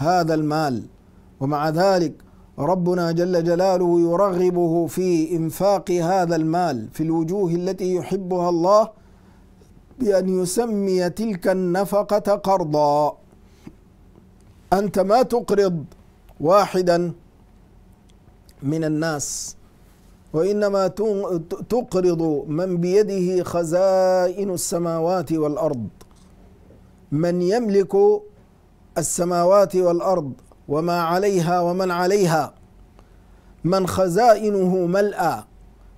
هذا المال ومع ذلك ربنا جل جلاله يرغبه في انفاق هذا المال في الوجوه التي يحبها الله بان يسمي تلك النفقه قرضا أنت ما تقرض واحدا من الناس وإنما تقرض من بيده خزائن السماوات والأرض من يملك السماوات والأرض وما عليها ومن عليها من خزائنه ملأى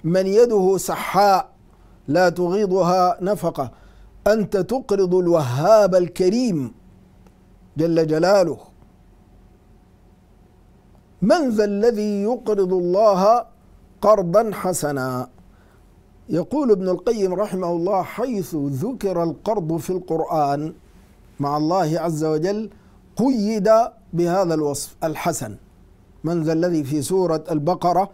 من يده سحاء لا تغيضها نفقة أنت تقرض الوهاب الكريم جل جلاله من ذا الذي يقرض الله قرضا حسنا يقول ابن القيم رحمه الله حيث ذكر القرض في القرآن مع الله عز وجل قيد بهذا الوصف الحسن من ذا الذي في سورة البقرة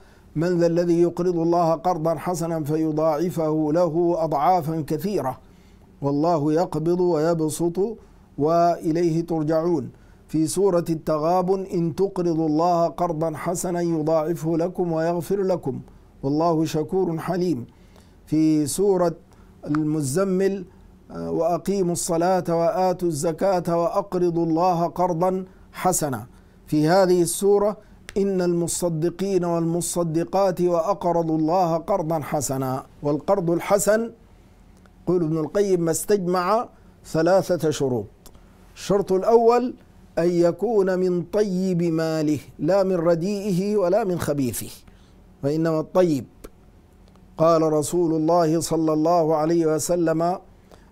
من ذا الذي يقرض الله قرضا حسنا فيضاعفه له أضعافا كثيرة والله يقبض ويبسط وإليه ترجعون في سورة التغاب إن تقرضوا الله قرضا حسنا يضاعفه لكم ويغفر لكم والله شكور حليم في سورة المزمل آه، وأقيموا الصلاة وآتوا الزكاة وأقرضوا الله قرضا حسنا في هذه السورة إن المصدقين والمصدقات وأقرضوا الله قرضا حسنا والقرض الحسن قول ابن القيم ما استجمع ثلاثة شروط الشرط الأول أن يكون من طيب ماله لا من رديئه ولا من خبيثه وإنما الطيب قال رسول الله صلى الله عليه وسلم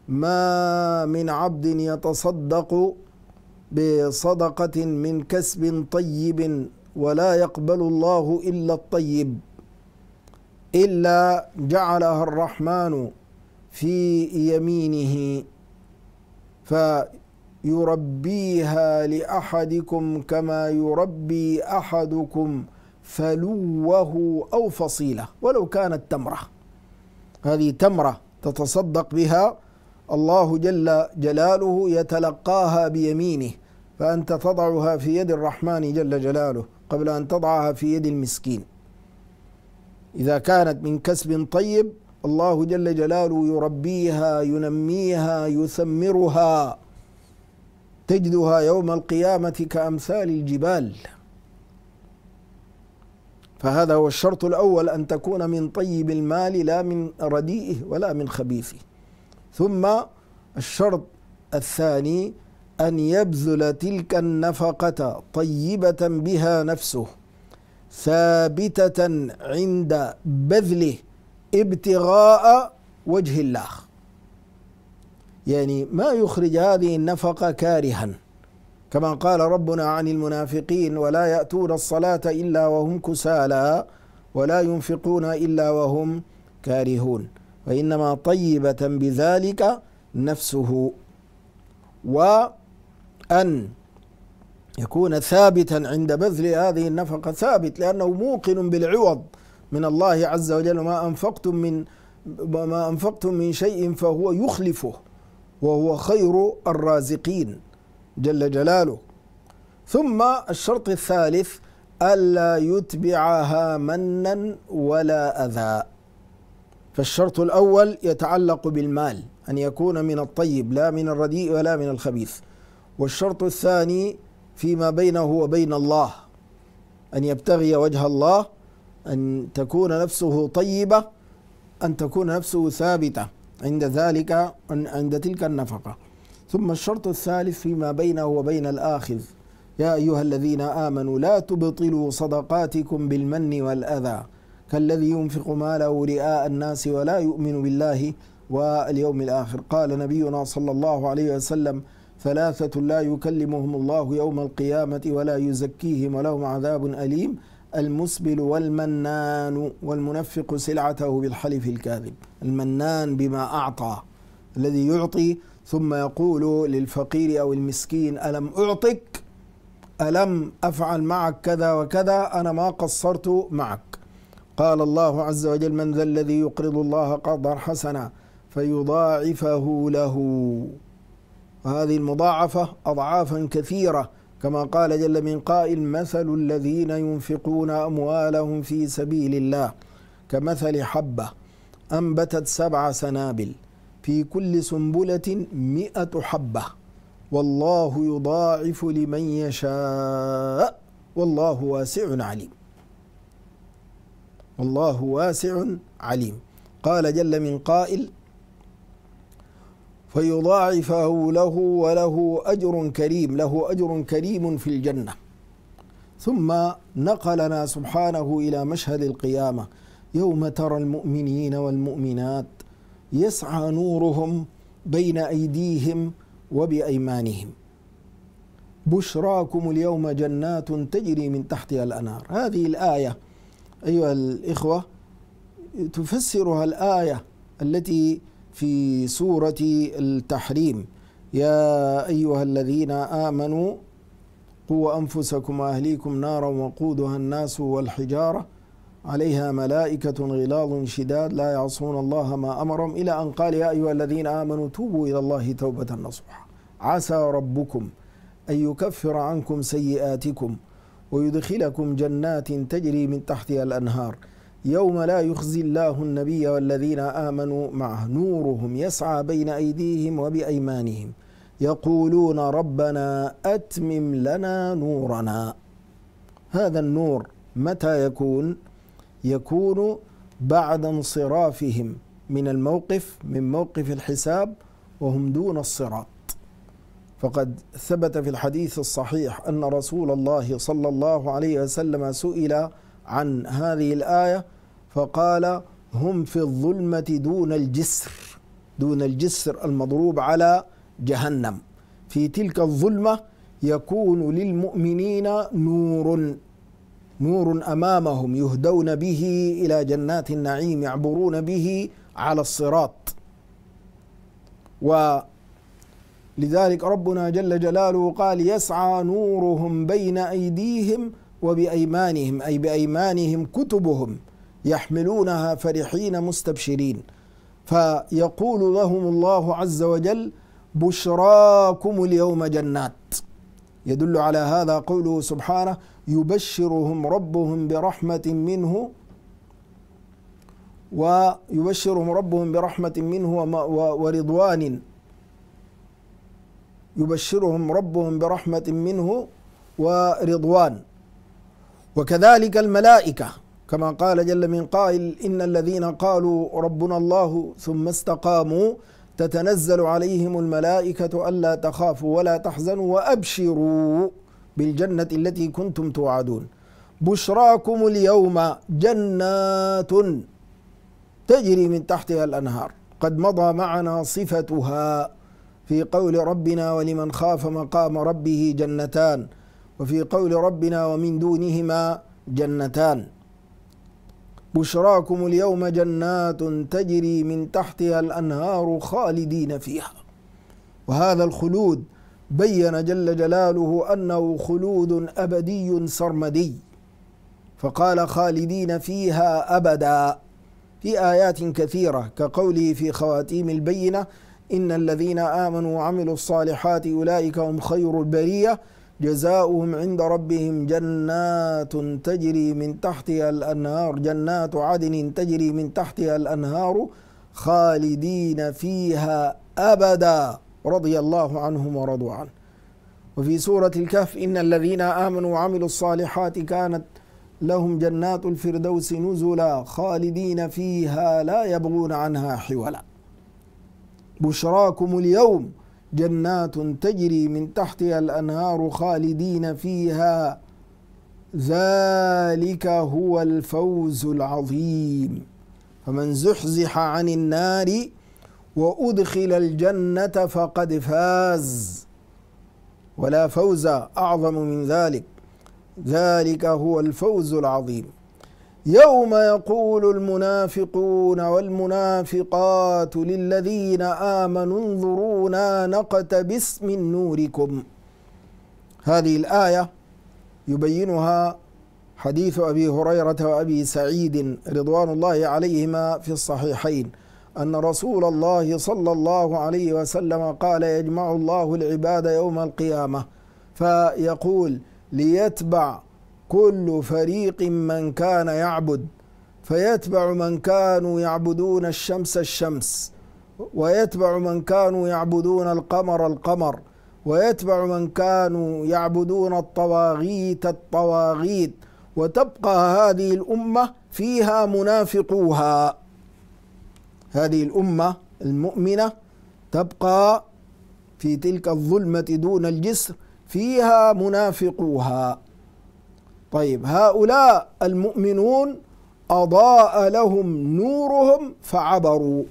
ما من عبد يتصدق بصدقة من كسب طيب ولا يقبل الله إلا الطيب إلا جعلها الرحمن في يمينه ف يربيها لأحدكم كما يربي أحدكم فلوه أو فصيلة ولو كانت تمرة هذه تمرة تتصدق بها الله جل جلاله يتلقاها بيمينه فأنت تضعها في يد الرحمن جل جلاله قبل أن تضعها في يد المسكين إذا كانت من كسب طيب الله جل جلاله يربيها ينميها يثمرها تجدها يوم القيامة كأمثال الجبال فهذا هو الشرط الأول أن تكون من طيب المال لا من رديئه ولا من خبيثه ثم الشرط الثاني أن يبذل تلك النفقة طيبة بها نفسه ثابتة عند بذله ابتغاء وجه الله يعني ما يخرج هذه النفقة كارها كما قال ربنا عن المنافقين ولا يأتون الصلاة إلا وهم كسالى ولا ينفقون إلا وهم كارهون وإنما طيبة بذلك نفسه وأن يكون ثابتا عند بذل هذه النفقة ثابت لأنه موقن بالعوض من الله عز وجل ما أنفقتم من ما أنفقتم من شيء فهو يخلفه وهو خير الرازقين جل جلاله ثم الشرط الثالث ألا يتبعها منا ولا أذى فالشرط الأول يتعلق بالمال أن يكون من الطيب لا من الرديء ولا من الخبيث والشرط الثاني فيما بينه وبين الله أن يبتغي وجه الله أن تكون نفسه طيبة أن تكون نفسه ثابتة عند ذلك عند تلك النفقة ثم الشرط الثالث فيما بينه وبين الآخذ يا أيها الذين آمنوا لا تبطلوا صدقاتكم بالمن والأذى كالذي ينفق ماله رئاء الناس ولا يؤمن بالله واليوم الآخر قال نبينا صلى الله عليه وسلم ثلاثة لا يكلمهم الله يوم القيامة ولا يزكيهم ولهم عذاب أليم المسبل والمنان والمنفق سلعته بالحلف الكاذب المنان بما أعطى الذي يعطي ثم يقول للفقير أو المسكين ألم أعطك ألم أفعل معك كذا وكذا أنا ما قصرت معك قال الله عز وجل من ذا الذي يقرض الله قرضا حسنا فيضاعفه له وهذه المضاعفة أضعافا كثيرة كما قال جل من قائل مثل الذين ينفقون أموالهم في سبيل الله كمثل حبة أنبتت سبع سنابل في كل سنبلة مئة حبة والله يضاعف لمن يشاء والله واسع عليم والله واسع عليم قال جل من قائل فيضاعفه له وله أجر كريم له أجر كريم في الجنة ثم نقلنا سبحانه إلى مشهد القيامة يوم ترى المؤمنين والمؤمنات يسعى نورهم بين ايديهم وبايمانهم بشراكم اليوم جنات تجري من تحتها الانهار هذه الايه ايها الاخوه تفسرها الايه التي في سوره التحريم يا ايها الذين امنوا قوا انفسكم واهليكم نارا وقودها الناس والحجاره عليها ملائكة غلاظ شداد لا يعصون الله ما أمرهم إلى أن قال يا أيها الذين آمنوا توبوا إلى الله توبة نصوحا عسى ربكم أن يكفر عنكم سيئاتكم ويدخلكم جنات تجري من تحتها الأنهار يوم لا يخزي الله النبي والذين آمنوا معه نورهم يسعى بين أيديهم وبأيمانهم يقولون ربنا أتمم لنا نورنا هذا النور متى يكون؟ يكون بعد انصرافهم من الموقف من موقف الحساب وهم دون الصراط فقد ثبت في الحديث الصحيح ان رسول الله صلى الله عليه وسلم سئل عن هذه الايه فقال هم في الظلمه دون الجسر دون الجسر المضروب على جهنم في تلك الظلمه يكون للمؤمنين نور نور امامهم يهدون به الى جنات النعيم يعبرون به على الصراط ولذلك ربنا جل جلاله قال يسعى نورهم بين ايديهم وبايمانهم اي بايمانهم كتبهم يحملونها فرحين مستبشرين فيقول لهم الله عز وجل بشراكم اليوم جنات يدل على هذا قوله سبحانه يبشرهم ربهم برحمة منه ويبشرهم ربهم برحمة منه ورضوان يبشرهم ربهم برحمة منه ورضوان وكذلك الملائكة كما قال جل من قائل إن الذين قالوا ربنا الله ثم استقاموا تتنزل عليهم الملائكة ألا تخافوا ولا تحزنوا وأبشروا بالجنة التي كنتم توعدون بشراكم اليوم جنات تجري من تحتها الأنهار قد مضى معنا صفتها في قول ربنا ولمن خاف مقام ربه جنتان وفي قول ربنا ومن دونهما جنتان بشراكم اليوم جنات تجري من تحتها الانهار خالدين فيها وهذا الخلود بين جل جلاله انه خلود ابدي سرمدي فقال خالدين فيها ابدا في ايات كثيره كقوله في خواتيم البينه ان الذين امنوا وعملوا الصالحات اولئك هم خير البريه جزاؤهم عند ربهم جنات تجري من تحتها الأنهار جنات عدن تجري من تحتها الأنهار خالدين فيها أبدا رضي الله عنهم ورضوا عنه وفي سورة الكهف إن الذين آمنوا وعملوا الصالحات كانت لهم جنات الفردوس نزلا خالدين فيها لا يبغون عنها حولا بشراكم اليوم جنات تجري من تحتها الانهار خالدين فيها ذلك هو الفوز العظيم فمن زحزح عن النار وادخل الجنه فقد فاز ولا فوز اعظم من ذلك ذلك هو الفوز العظيم يوم يقول المنافقون والمنافقات للذين امنوا انظرونا نقتبس من نوركم هذه الايه يبينها حديث ابي هريره وابي سعيد رضوان الله عليهما في الصحيحين ان رسول الله صلى الله عليه وسلم قال يجمع الله العباد يوم القيامه فيقول ليتبع كل فريق من كان يعبد فيتبع من كانوا يعبدون الشمس الشمس ويتبع من كانوا يعبدون القمر القمر ويتبع من كانوا يعبدون الطواغيت الطواغيت وتبقى هذه الامه فيها منافقوها هذه الامه المؤمنه تبقى في تلك الظلمه دون الجسر فيها منافقوها طيب هؤلاء المؤمنون أضاء لهم نورهم فعبروا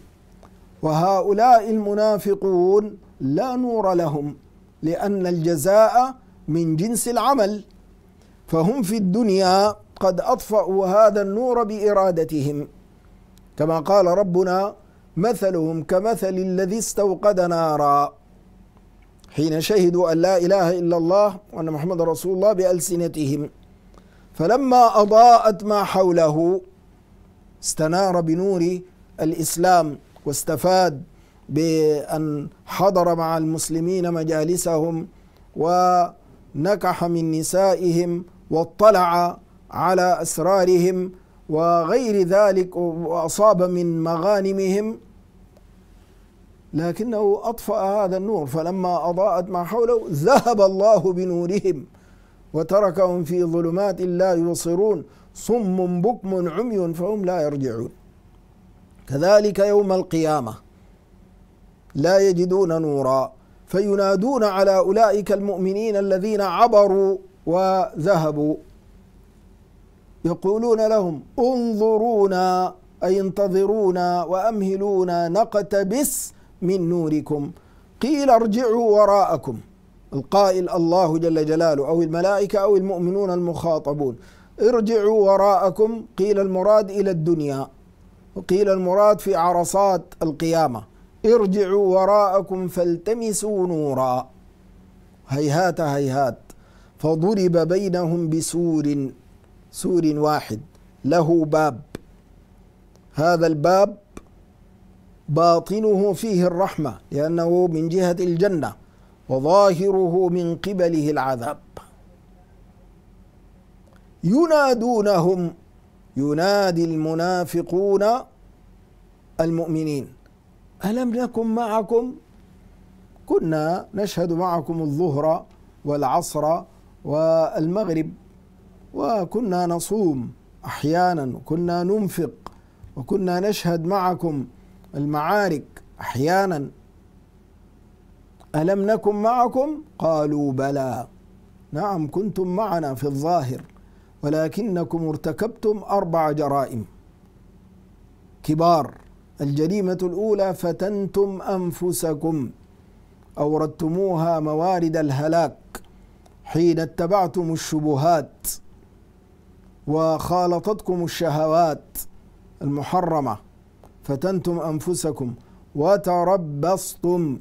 وهؤلاء المنافقون لا نور لهم لأن الجزاء من جنس العمل فهم في الدنيا قد أطفأوا هذا النور بإرادتهم كما قال ربنا مثلهم كمثل الذي استوقد نارا حين شهدوا أن لا إله إلا الله وأن محمد رسول الله بألسنتهم فلما اضاءت ما حوله استنار بنور الاسلام واستفاد بان حضر مع المسلمين مجالسهم ونكح من نسائهم واطلع على اسرارهم وغير ذلك واصاب من مغانمهم لكنه اطفا هذا النور فلما اضاءت ما حوله ذهب الله بنورهم وتركهم في ظلمات لا يبصرون صم بكم عمي فهم لا يرجعون كذلك يوم القيامة لا يجدون نورا فينادون على أولئك المؤمنين الذين عبروا وذهبوا يقولون لهم انظرونا أي انتظرونا وأمهلونا نقتبس من نوركم قيل ارجعوا وراءكم القائل الله جل جلاله أو الملائكة أو المؤمنون المخاطبون ارجعوا وراءكم قيل المراد إلى الدنيا وقيل المراد في عرصات القيامة ارجعوا وراءكم فالتمسوا نورا هيهات هيهات فضرب بينهم بسور سور واحد له باب هذا الباب باطنه فيه الرحمة لأنه من جهة الجنة وظاهره من قبله العذاب ينادونهم ينادي المنافقون المؤمنين ألم نكن معكم كنا نشهد معكم الظهر والعصر والمغرب وكنا نصوم أحيانا وكنا ننفق وكنا نشهد معكم المعارك أحيانا ألم نكن معكم قالوا بلى نعم كنتم معنا في الظاهر ولكنكم ارتكبتم أربع جرائم كبار الجريمة الأولى فتنتم أنفسكم أوردتموها موارد الهلاك حين اتبعتم الشبهات وخالطتكم الشهوات المحرمة فتنتم أنفسكم وتربصتم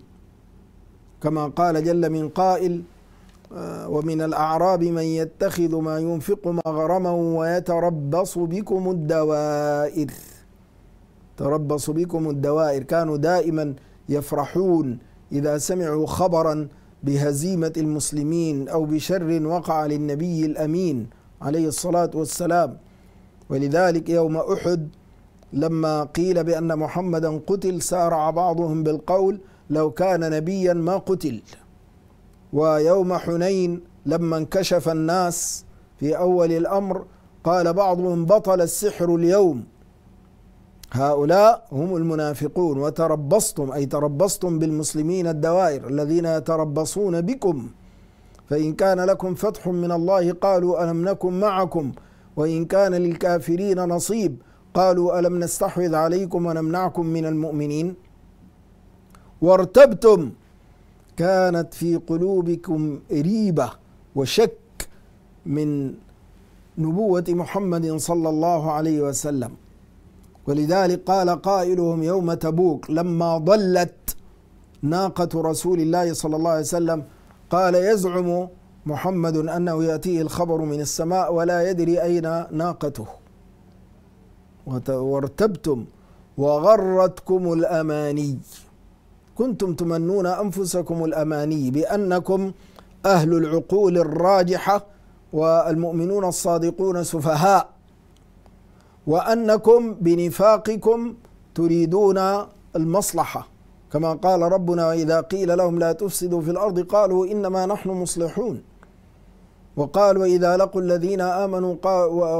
كما قال جل من قائل آه، ومن الأعراب من يتخذ ما ينفق مغرما ويتربص بكم الدوائر تربص بكم الدوائر كانوا دائما يفرحون إذا سمعوا خبرا بهزيمة المسلمين أو بشر وقع للنبي الأمين عليه الصلاة والسلام ولذلك يوم أحد لما قيل بأن محمدا قتل سارع بعضهم بالقول لو كان نبيا ما قتل ويوم حنين لما انكشف الناس في اول الامر قال بعضهم بطل السحر اليوم هؤلاء هم المنافقون وتربصتم اي تربصتم بالمسلمين الدوائر الذين يتربصون بكم فان كان لكم فتح من الله قالوا الم نكن معكم وان كان للكافرين نصيب قالوا الم نستحوذ عليكم ونمنعكم من المؤمنين وارتبتم كانت في قلوبكم ريبة وشك من نبوة محمد صلى الله عليه وسلم ولذلك قال قائلهم يوم تبوك لما ضلت ناقة رسول الله صلى الله عليه وسلم قال يزعم محمد أنه يأتيه الخبر من السماء ولا يدري أين ناقته وارتبتم وغرتكم الأماني كنتم تمنون أنفسكم الأماني بأنكم أهل العقول الراجحة والمؤمنون الصادقون سفهاء وأنكم بنفاقكم تريدون المصلحة كما قال ربنا وإذا قيل لهم لا تفسدوا في الأرض قالوا إنما نحن مصلحون وقال وإذا لقوا الذين آمنوا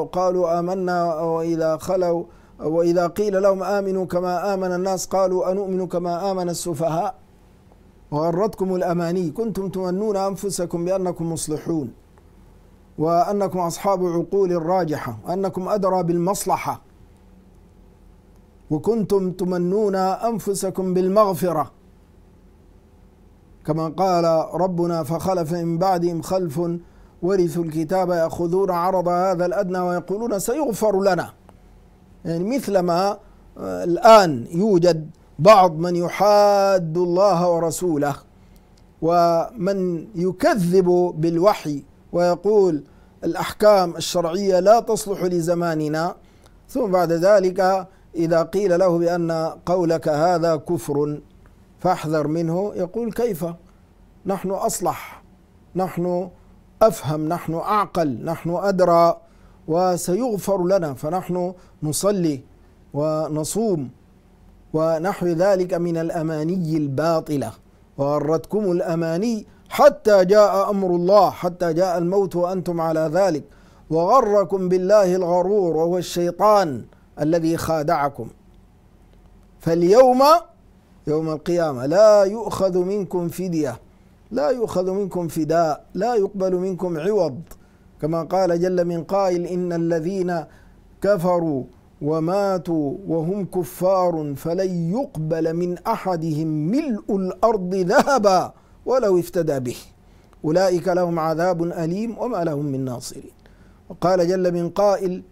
قالوا آمنا وإذا خلوا وإذا قيل لهم آمنوا كما آمن الناس قالوا أنؤمن كما آمن السفهاء وغرتكم الأماني كنتم تمنون أنفسكم بأنكم مصلحون وأنكم أصحاب عقول راجحة وأنكم أدرى بالمصلحة وكنتم تمنون أنفسكم بالمغفرة كما قال ربنا فخلف من بعدهم خلف ورثوا الكتاب يأخذون عرض هذا الأدنى ويقولون سيغفر لنا يعني مثلما آه، الآن يوجد بعض من يحاد الله ورسوله ومن يكذب بالوحي ويقول الأحكام الشرعية لا تصلح لزماننا ثم بعد ذلك إذا قيل له بأن قولك هذا كفر فاحذر منه يقول كيف نحن أصلح نحن أفهم نحن أعقل نحن أدرى وسيغفر لنا فنحن نصلي ونصوم ونحو ذلك من الاماني الباطله وغرتكم الاماني حتى جاء امر الله حتى جاء الموت وانتم على ذلك وغركم بالله الغرور وهو الشيطان الذي خادعكم فاليوم يوم القيامه لا يؤخذ منكم فديه لا يؤخذ منكم فداء لا يقبل منكم عوض كما قال جل من قائل إن الذين كفروا وماتوا وهم كفار فلن يقبل من أحدهم ملء الأرض ذهبا ولو افتدى به أولئك لهم عذاب أليم وما لهم من ناصرين وقال جل من قائل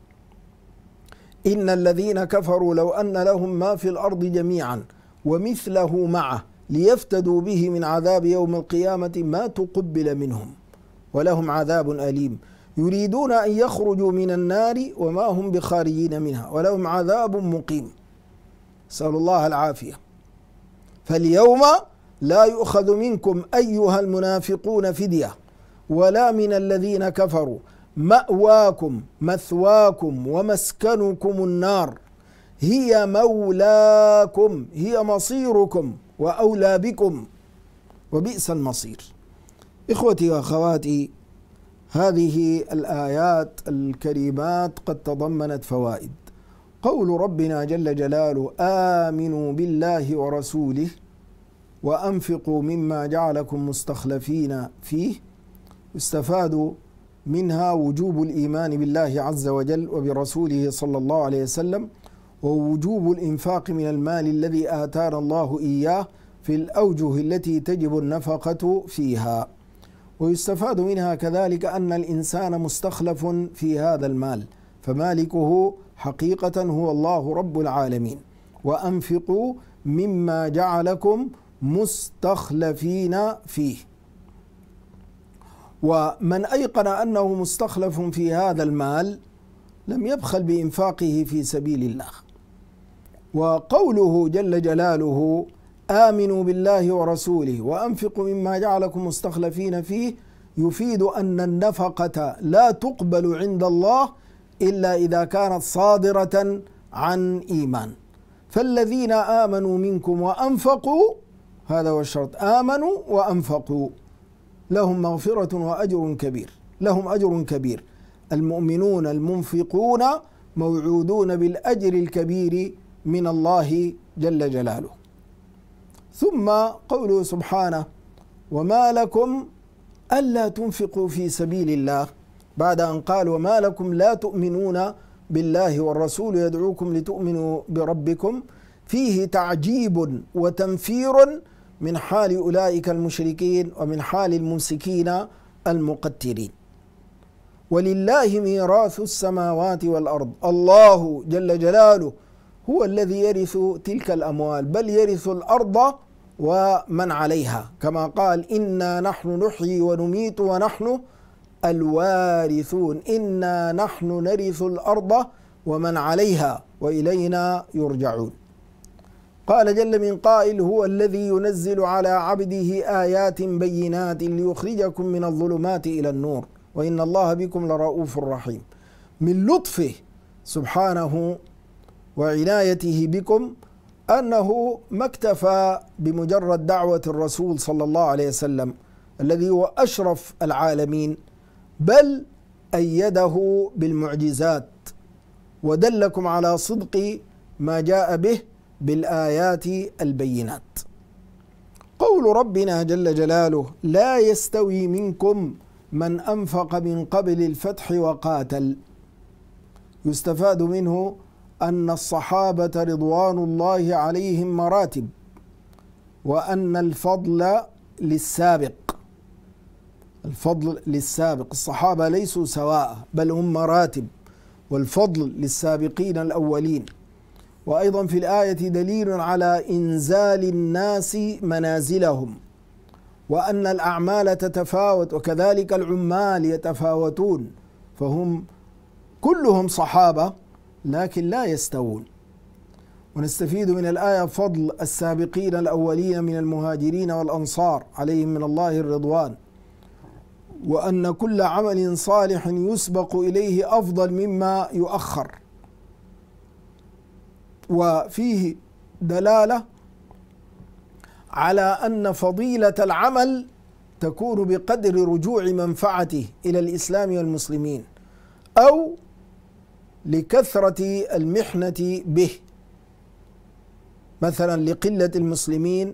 إن الذين كفروا لو أن لهم ما في الأرض جميعا ومثله معه ليفتدوا به من عذاب يوم القيامة ما تقبل منهم ولهم عذاب أليم يريدون أن يخرجوا من النار وما هم بخارجين منها ولهم عذاب مقيم سأل الله العافية فاليوم لا يؤخذ منكم أيها المنافقون فدية ولا من الذين كفروا مأواكم مثواكم ومسكنكم النار هي مولاكم هي مصيركم وأولى بكم وبئس المصير إخوتي وأخواتي هذه الآيات الكريمات قد تضمنت فوائد قول ربنا جل جلاله آمنوا بالله ورسوله وأنفقوا مما جعلكم مستخلفين فيه استفادوا منها وجوب الإيمان بالله عز وجل وبرسوله صلى الله عليه وسلم ووجوب الإنفاق من المال الذي آتانا الله إياه في الأوجه التي تجب النفقة فيها ويستفاد منها كذلك أن الإنسان مستخلف في هذا المال فمالكه حقيقة هو الله رب العالمين وأنفقوا مما جعلكم مستخلفين فيه ومن أيقن أنه مستخلف في هذا المال لم يبخل بإنفاقه في سبيل الله وقوله جل جلاله آمنوا بالله ورسوله وأنفقوا مما جعلكم مستخلفين فيه يفيد أن النفقة لا تقبل عند الله إلا إذا كانت صادرة عن إيمان فالذين آمنوا منكم وأنفقوا هذا هو الشرط آمنوا وأنفقوا لهم مغفرة وأجر كبير لهم أجر كبير المؤمنون المنفقون موعودون بالأجر الكبير من الله جل جلاله ثم قوله سبحانه وما لكم ألا تنفقوا في سبيل الله بعد أن قال وما لكم لا تؤمنون بالله والرسول يدعوكم لتؤمنوا بربكم فيه تعجيب وتنفير من حال أولئك المشركين ومن حال الممسكين المقترين ولله ميراث السماوات والأرض الله جل جلاله هو الذي يرث تلك الأموال بل يرث الأرض ومن عليها كما قال إنا نحن نحيي ونميت ونحن الوارثون إنا نحن نرث الأرض ومن عليها وإلينا يرجعون قال جل من قائل هو الذي ينزل على عبده آيات بينات ليخرجكم من الظلمات إلى النور وإن الله بكم لرؤوف رحيم من لطفه سبحانه وعنايته بكم أنه ما اكتفى بمجرد دعوة الرسول صلى الله عليه وسلم الذي هو أشرف العالمين بل أيده بالمعجزات ودلكم على صدق ما جاء به بالآيات البينات قول ربنا جل جلاله لا يستوي منكم من أنفق من قبل الفتح وقاتل يستفاد منه أن الصحابة رضوان الله عليهم مراتب وأن الفضل للسابق الفضل للسابق الصحابة ليسوا سواء بل هم مراتب والفضل للسابقين الأولين وأيضا في الآية دليل على إنزال الناس منازلهم وأن الأعمال تتفاوت وكذلك العمال يتفاوتون فهم كلهم صحابة لكن لا يستوون ونستفيد من الآية فضل السابقين الأولين من المهاجرين والأنصار عليهم من الله الرضوان وأن كل عمل صالح يسبق إليه أفضل مما يؤخر وفيه دلالة على أن فضيلة العمل تكون بقدر رجوع منفعته إلى الإسلام والمسلمين أو لكثرة المحنة به مثلا لقلة المسلمين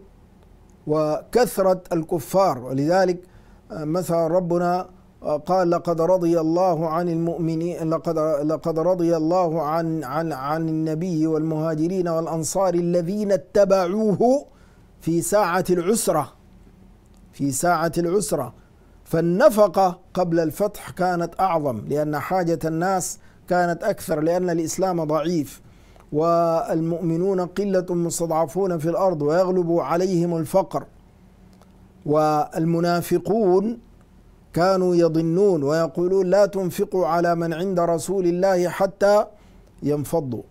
وكثرة الكفار ولذلك آه، مثلا ربنا آه، قال لقد رضي الله عن المؤمنين لقد لقد رضي الله عن عن عن النبي والمهاجرين والانصار الذين اتبعوه في ساعة العسرة في ساعة العسرة فالنفقة قبل الفتح كانت اعظم لان حاجة الناس كانت أكثر لأن الإسلام ضعيف والمؤمنون قلة مستضعفون في الأرض ويغلب عليهم الفقر والمنافقون كانوا يظنون ويقولون لا تنفقوا على من عند رسول الله حتى ينفضوا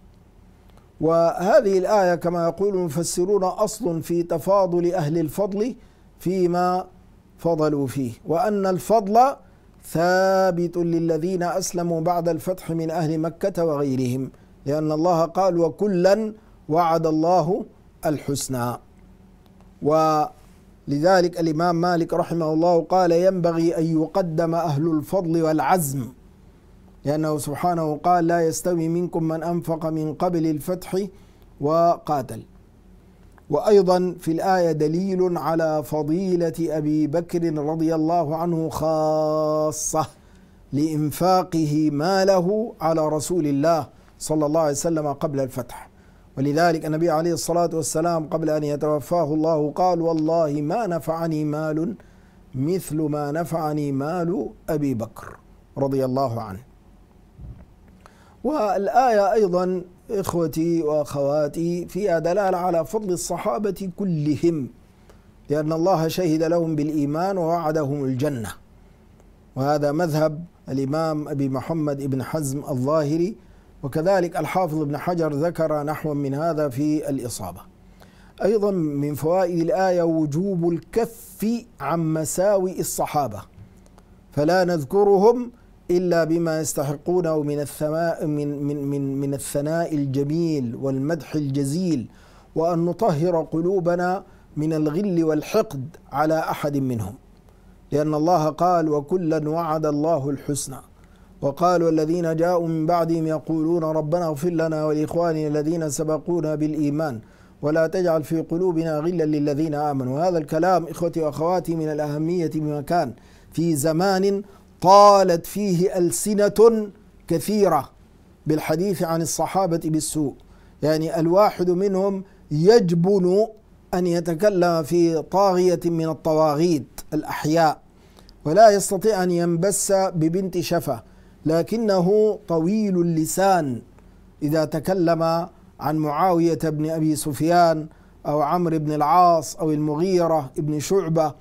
وهذه الآية كما يقول المفسرون أصل في تفاضل أهل الفضل فيما فضلوا فيه وأن الفضل ثابت للذين أسلموا بعد الفتح من أهل مكة وغيرهم لأن الله قال وكلا وعد الله الحسنى ولذلك الإمام مالك رحمه الله قال ينبغي أن يقدم أهل الفضل والعزم لأنه سبحانه قال لا يستوي منكم من أنفق من قبل الفتح وقاتل وايضا في الايه دليل على فضيله ابي بكر رضي الله عنه خاصه لانفاقه ماله على رسول الله صلى الله عليه وسلم قبل الفتح ولذلك النبي عليه الصلاه والسلام قبل ان يتوفاه الله قال والله ما نفعني مال مثل ما نفعني مال ابي بكر رضي الله عنه والايه ايضا إخوتي وأخواتي فيها دلالة على فضل الصحابة كلهم لأن الله شهد لهم بالإيمان ووعدهم الجنة وهذا مذهب الإمام أبي محمد بن حزم الظاهري وكذلك الحافظ ابن حجر ذكر نحو من هذا في الإصابة أيضا من فوائد الآية وجوب الكف عن مساوئ الصحابة فلا نذكرهم إلا بما يستحقونه من الثماء من من من من الثناء الجميل والمدح الجزيل وأن نطهر قلوبنا من الغل والحقد على أحد منهم لأن الله قال وكلا وعد الله الحسنى وقال الذين جاءوا من بعدهم يقولون ربنا اغفر لنا ولإخواننا الذين سبقونا بالإيمان ولا تجعل في قلوبنا غلا للذين آمنوا هذا الكلام إخوتي وأخواتي من الأهمية بمكان في زمان قالت فيه ألسنة كثيرة بالحديث عن الصحابة بالسوء يعني الواحد منهم يجبن أن يتكلم في طاغية من الطواغيت الأحياء ولا يستطيع أن ينبس ببنت شفة لكنه طويل اللسان إذا تكلم عن معاوية بن أبي سفيان أو عمرو بن العاص أو المغيرة بن شعبة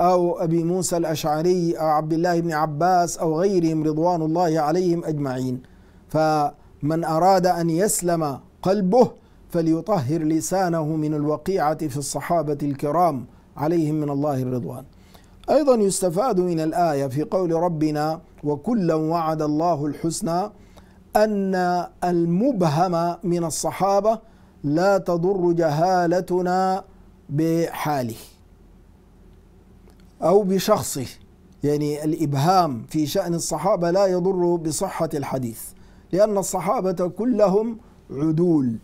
أو أبي موسى الأشعري أو عبد الله بن عباس أو غيرهم رضوان الله عليهم أجمعين فمن أراد أن يسلم قلبه فليطهر لسانه من الوقيعة في الصحابة الكرام عليهم من الله الرضوان أيضا يستفاد من الآية في قول ربنا وكلا وعد الله الحسنى أن المبهم من الصحابة لا تضر جهالتنا بحاله أو بشخصه يعني الإبهام في شأن الصحابة لا يضر بصحة الحديث لأن الصحابة كلهم عدول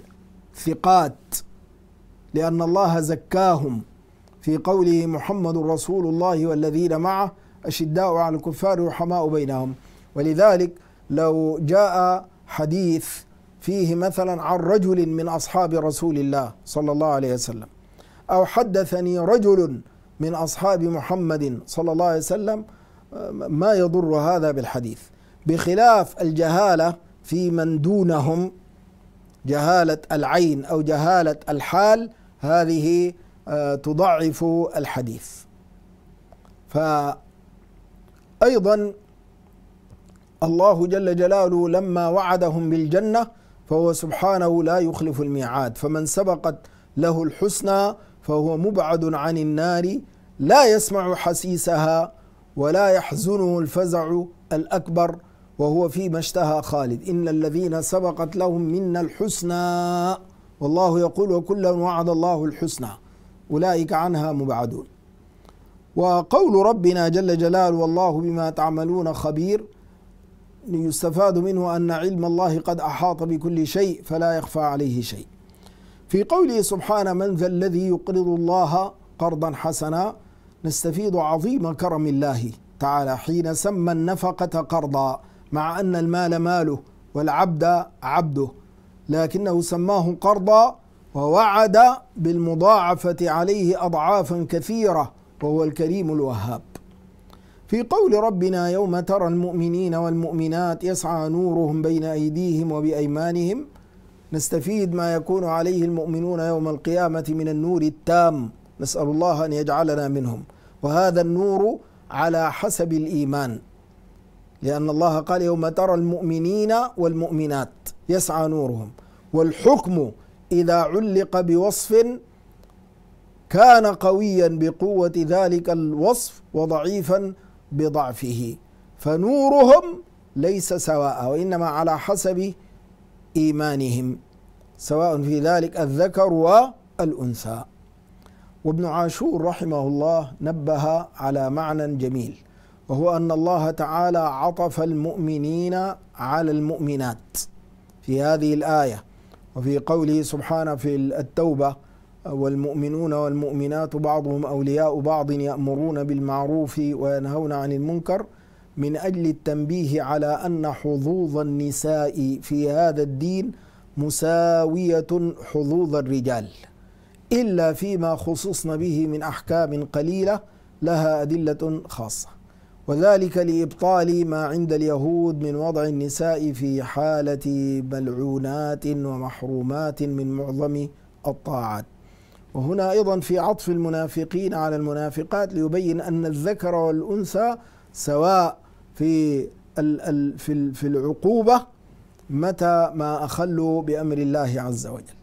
ثقات لأن الله زكاهم في قوله محمد رسول الله والذين معه أشداء على الكفار رحماء بينهم ولذلك لو جاء حديث فيه مثلا عن رجل من أصحاب رسول الله صلى الله عليه وسلم أو حدثني رجل من أصحاب محمد صلى الله عليه وسلم ما يضر هذا بالحديث بخلاف الجهالة في من دونهم جهالة العين أو جهالة الحال هذه آه، تضعف الحديث فأيضا الله جل جلاله لما وعدهم بالجنة فهو سبحانه لا يخلف الميعاد فمن سبقت له الحسنى فهو مبعد عن النار لا يسمع حسيسها ولا يحزنه الفزع الأكبر وهو فيما اشتهى خالد إن الذين سبقت لهم منا الحسنى والله يقول وكلا وعد الله الحسنى أولئك عنها مبعدون وقول ربنا جل جلاله والله بما تعملون خبير يستفاد منه أن علم الله قد أحاط بكل شيء فلا يخفى عليه شيء في قوله سبحانه من ذا الذي يقرض الله قرضا حسنا نستفيد عظيم كرم الله تعالى حين سمى النفقة قرضا مع أن المال ماله والعبد عبده لكنه سماه قرضا ووعد بالمضاعفة عليه أضعافا كثيرة وهو الكريم الوهاب في قول ربنا يوم ترى المؤمنين والمؤمنات يسعى نورهم بين أيديهم وبأيمانهم نستفيد ما يكون عليه المؤمنون يوم القيامة من النور التام نسأل الله أن يجعلنا منهم وهذا النور على حسب الإيمان لأن الله قال يوم ترى المؤمنين والمؤمنات يسعى نورهم والحكم إذا علق بوصف كان قويا بقوة ذلك الوصف وضعيفا بضعفه فنورهم ليس سواء وإنما على حسب إيمانهم سواء في ذلك الذكر والأنثى وابن عاشور رحمه الله نبه على معنى جميل وهو أن الله تعالى عطف المؤمنين على المؤمنات في هذه الآية وفي قوله سبحانه في التوبة والمؤمنون والمؤمنات بعضهم أولياء بعض يأمرون بالمعروف وينهون عن المنكر من أجل التنبيه على أن حظوظ النساء في هذا الدين مساوية حظوظ الرجال إلا فيما خصصنا به من أحكام قليلة لها أدلة خاصة وذلك لإبطال ما عند اليهود من وضع النساء في حالة ملعونات ومحرومات من معظم الطاعات وهنا أيضا في عطف المنافقين على المنافقات ليبين أن الذكر والأنثى سواء في في في العقوبة متى ما أخلوا بأمر الله عز وجل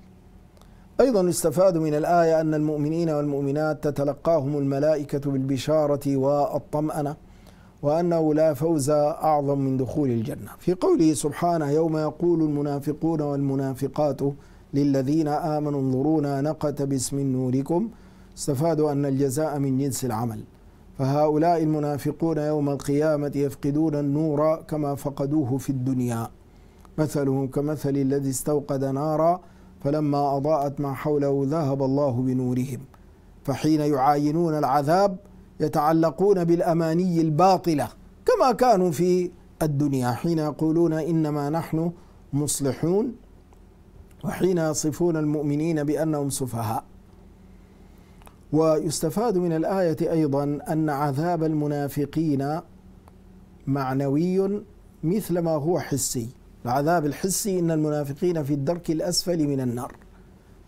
أيضا يستفاد من الآية أن المؤمنين والمؤمنات تتلقاهم الملائكة بالبشارة والطمأنة وأنه لا فوز أعظم من دخول الجنة في قوله سبحانه يوم يقول المنافقون والمنافقات للذين آمنوا انظرونا نقتبس من نوركم استفادوا أن الجزاء من جنس العمل فهؤلاء المنافقون يوم القيامة يفقدون النور كما فقدوه في الدنيا مثلهم كمثل الذي استوقد نارا فلما أضاءت ما حوله ذهب الله بنورهم فحين يعاينون العذاب يتعلقون بالأماني الباطلة كما كانوا في الدنيا حين يقولون إنما نحن مصلحون وحين يصفون المؤمنين بأنهم سفهاء ويستفاد من الآية أيضا أن عذاب المنافقين معنوي مثل ما هو حسي العذاب الحسي إن المنافقين في الدرك الأسفل من النار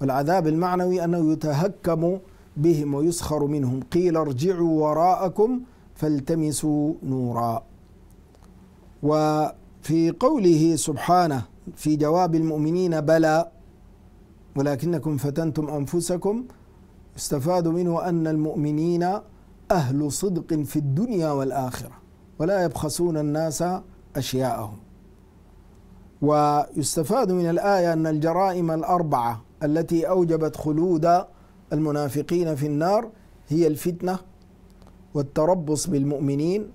والعذاب المعنوي أنه يتهكم بهم ويسخر منهم قيل ارجعوا وراءكم فالتمسوا نورا وفي قوله سبحانه في جواب المؤمنين بلى ولكنكم فتنتم أنفسكم يستفاد منه أن المؤمنين أهل صدق في الدنيا والآخرة ولا يبخسون الناس أشياءهم ويستفاد من الآية أن الجرائم الأربعة التي أوجبت خلود المنافقين في النار هي الفتنة والتربص بالمؤمنين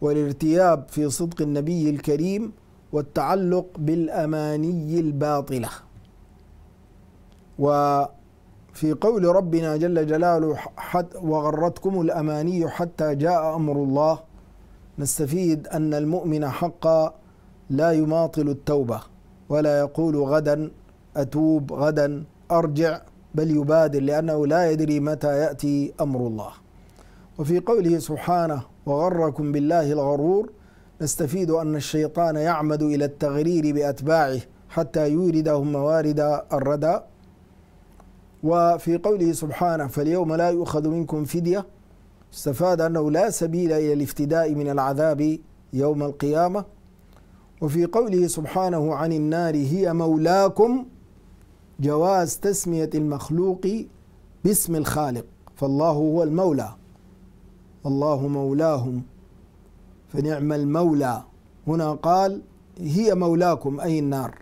والارتياب في صدق النبي الكريم والتعلق بالأماني الباطلة و في قول ربنا جل جلاله وغرتكم الأماني حتى جاء أمر الله نستفيد أن المؤمن حقا لا يماطل التوبة ولا يقول غدا أتوب غدا أرجع بل يبادر لأنه لا يدري متى يأتي أمر الله وفي قوله سبحانه وغركم بالله الغرور نستفيد أن الشيطان يعمد إلى التغرير بأتباعه حتى يوردهم موارد الردى وفي قوله سبحانه فاليوم لا يؤخذ منكم فدية استفاد أنه لا سبيل إلى الافتداء من العذاب يوم القيامة وفي قوله سبحانه عن النار هي مولاكم جواز تسمية المخلوق باسم الخالق فالله هو المولى الله مولاهم فنعم المولى هنا قال هي مولاكم أي النار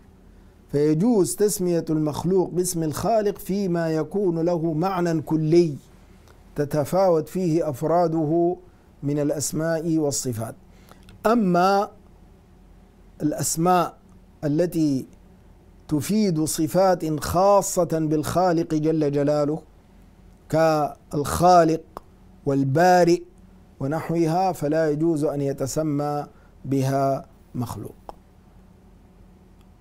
فيجوز تسمية المخلوق باسم الخالق فيما يكون له معنى كلي تتفاوت فيه أفراده من الأسماء والصفات أما الأسماء التي تفيد صفات خاصة بالخالق جل جلاله كالخالق والبارئ ونحوها فلا يجوز أن يتسمى بها مخلوق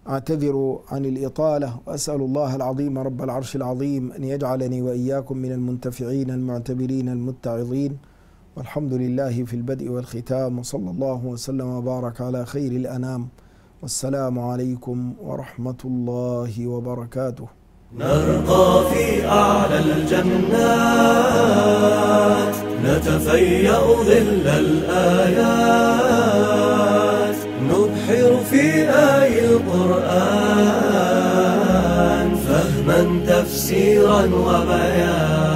أعتذر عن الإطالة وأسأل الله العظيم رب العرش العظيم أن يجعلني وإياكم من المنتفعين المعتبرين المتعظين والحمد لله في البدء والختام وصلى الله وسلم وبارك على خير الأنام والسلام عليكم ورحمة الله وبركاته نرقى في أعلى الجنات نتفيأ ظل الآيات نبحر في آي القرآن فهما تفسيرا وبيانا